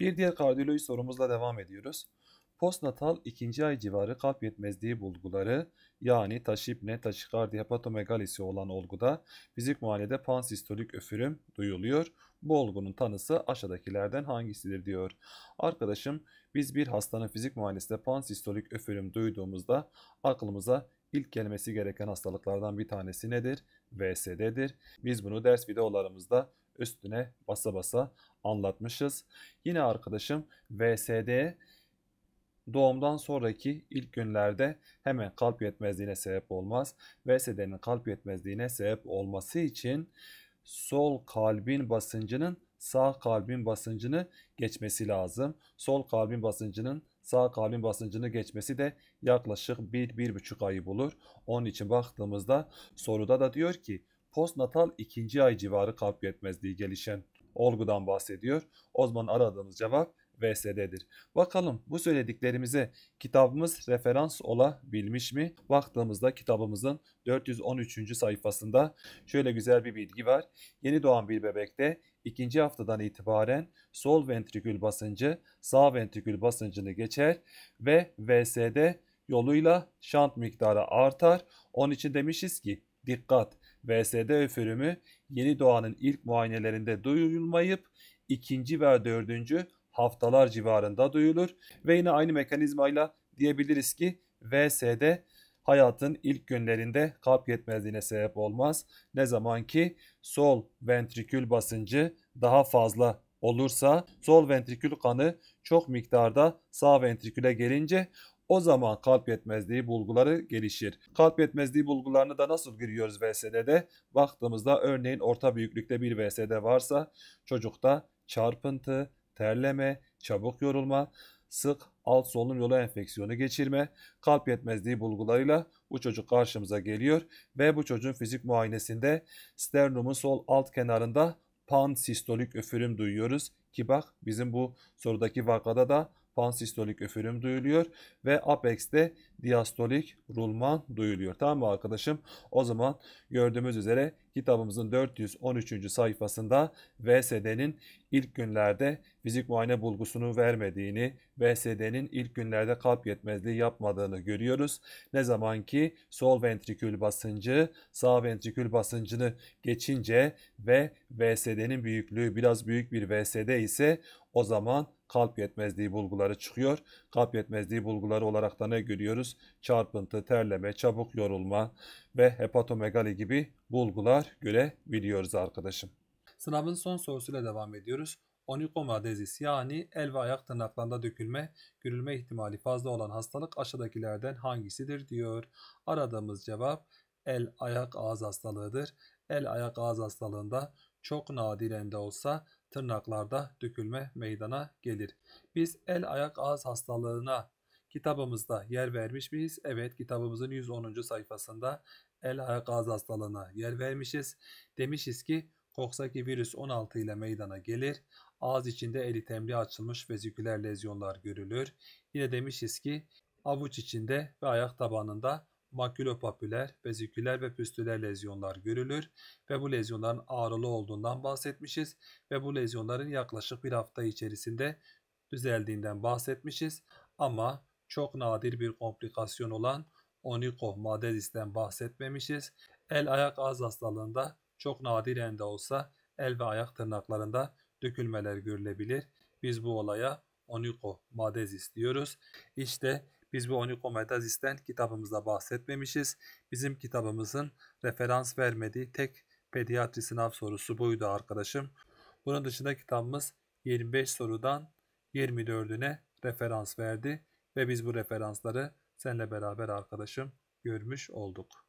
Bir diğer kardiyoloji sorumuzla devam ediyoruz. Postnatal ikinci ay civarı kalp yetmezliği bulguları yani taşipne, taşikardi, hepatomegalisi olan olguda fizik muayenede pansistolik öfürüm duyuluyor. Bu olgunun tanısı aşağıdakilerden hangisidir diyor. Arkadaşım biz bir hastanın fizik muayenesinde pansistolik öfürüm duyduğumuzda aklımıza ilk gelmesi gereken hastalıklardan bir tanesi nedir? VSD'dir. Biz bunu ders videolarımızda üstüne basa basa anlatmışız. Yine arkadaşım VSD doğumdan sonraki ilk günlerde hemen kalp yetmezliğine sebep olmaz. VSD'nin kalp yetmezliğine sebep olması için sol kalbin basıncının sağ kalbin basıncını geçmesi lazım. Sol kalbin basıncının sağ kalbin basıncını geçmesi de yaklaşık 1-1,5 ayı bulur. Onun için baktığımızda soruda da diyor ki postnatal ikinci ay civarı kalp yetmezliği gelişen olgudan bahsediyor. O zaman aradığımız cevap VSD'dir. Bakalım bu söylediklerimize kitabımız referans olabilmiş mi? Baktığımızda kitabımızın 413. sayfasında şöyle güzel bir bilgi var. Yeni doğan bir bebekte ikinci haftadan itibaren sol ventrikül basıncı sağ ventrikül basıncını geçer ve VSD yoluyla şant miktarı artar. Onun için demişiz ki dikkat VSD öfürümü yeni doğanın ilk muayenelerinde duyulmayıp ikinci ve dördüncü haftalar civarında duyulur ve yine aynı mekanizmayla diyebiliriz ki VSD hayatın ilk günlerinde kalp yetmezliğine sebep olmaz. Ne zaman ki sol ventrikül basıncı daha fazla olursa sol ventrikül kanı çok miktarda sağ ventriküle gelince o zaman kalp yetmezliği bulguları gelişir. Kalp yetmezliği bulgularını da nasıl giriyoruz VSD'de? Baktığımızda örneğin orta büyüklükte bir VSD varsa çocukta çarpıntı, terleme, çabuk yorulma, sık alt solunum yolu enfeksiyonu geçirme, kalp yetmezliği bulgularıyla bu çocuk karşımıza geliyor ve bu çocuğun fizik muayenesinde sternumun sol alt kenarında pansistolik öfürüm duyuyoruz ki bak bizim bu sorudaki vakada da pansistolik öfürüm duyuluyor ve apex'te diastolik rulman duyuluyor. Tamam mı arkadaşım? O zaman gördüğümüz üzere kitabımızın 413. sayfasında VSD'nin ilk günlerde fizik muayene bulgusunu vermediğini, VSD'nin ilk günlerde kalp yetmezliği yapmadığını görüyoruz. Ne zaman ki sol ventrikül basıncı sağ ventrikül basıncını geçince ve VSD'nin büyüklüğü biraz büyük bir VSD ise o zaman kalp yetmezliği bulguları çıkıyor. Kalp yetmezliği bulguları olarak da ne görüyoruz? Çarpıntı, terleme, çabuk yorulma ve hepatomegali gibi bulgular görebiliyoruz arkadaşım. Sınavın son sorusuyla devam ediyoruz. Onikoma yani el ve ayak tırnaklarında dökülme, görülme ihtimali fazla olan hastalık aşağıdakilerden hangisidir diyor. Aradığımız cevap el ayak ağız hastalığıdır. El ayak ağız hastalığında çok nadiren de olsa tırnaklarda dökülme meydana gelir. Biz el ayak ağız hastalığına Kitabımızda yer vermiş miyiz? Evet kitabımızın 110. sayfasında el ayak ağız hastalığına yer vermişiz. Demişiz ki koksaki virüs 16 ile meydana gelir. Ağız içinde eritemli açılmış veziküler lezyonlar görülür. Yine demişiz ki avuç içinde ve ayak tabanında makülopapüler, veziküler ve püstüler lezyonlar görülür ve bu lezyonların ağrılı olduğundan bahsetmişiz ve bu lezyonların yaklaşık bir hafta içerisinde düzeldiğinden bahsetmişiz. Ama çok nadir bir komplikasyon olan onikomadezisten bahsetmemişiz. El ayak ağız hastalığında çok nadiren de olsa el ve ayak tırnaklarında dökülmeler görülebilir. Biz bu olaya onikomazis diyoruz. İşte biz bu onikomazisten kitabımızda bahsetmemişiz. Bizim kitabımızın referans vermediği tek pediatri sınav sorusu buydu arkadaşım. Bunun dışında kitabımız 25 sorudan 24'üne referans verdi. Ve biz bu referansları seninle beraber arkadaşım görmüş olduk.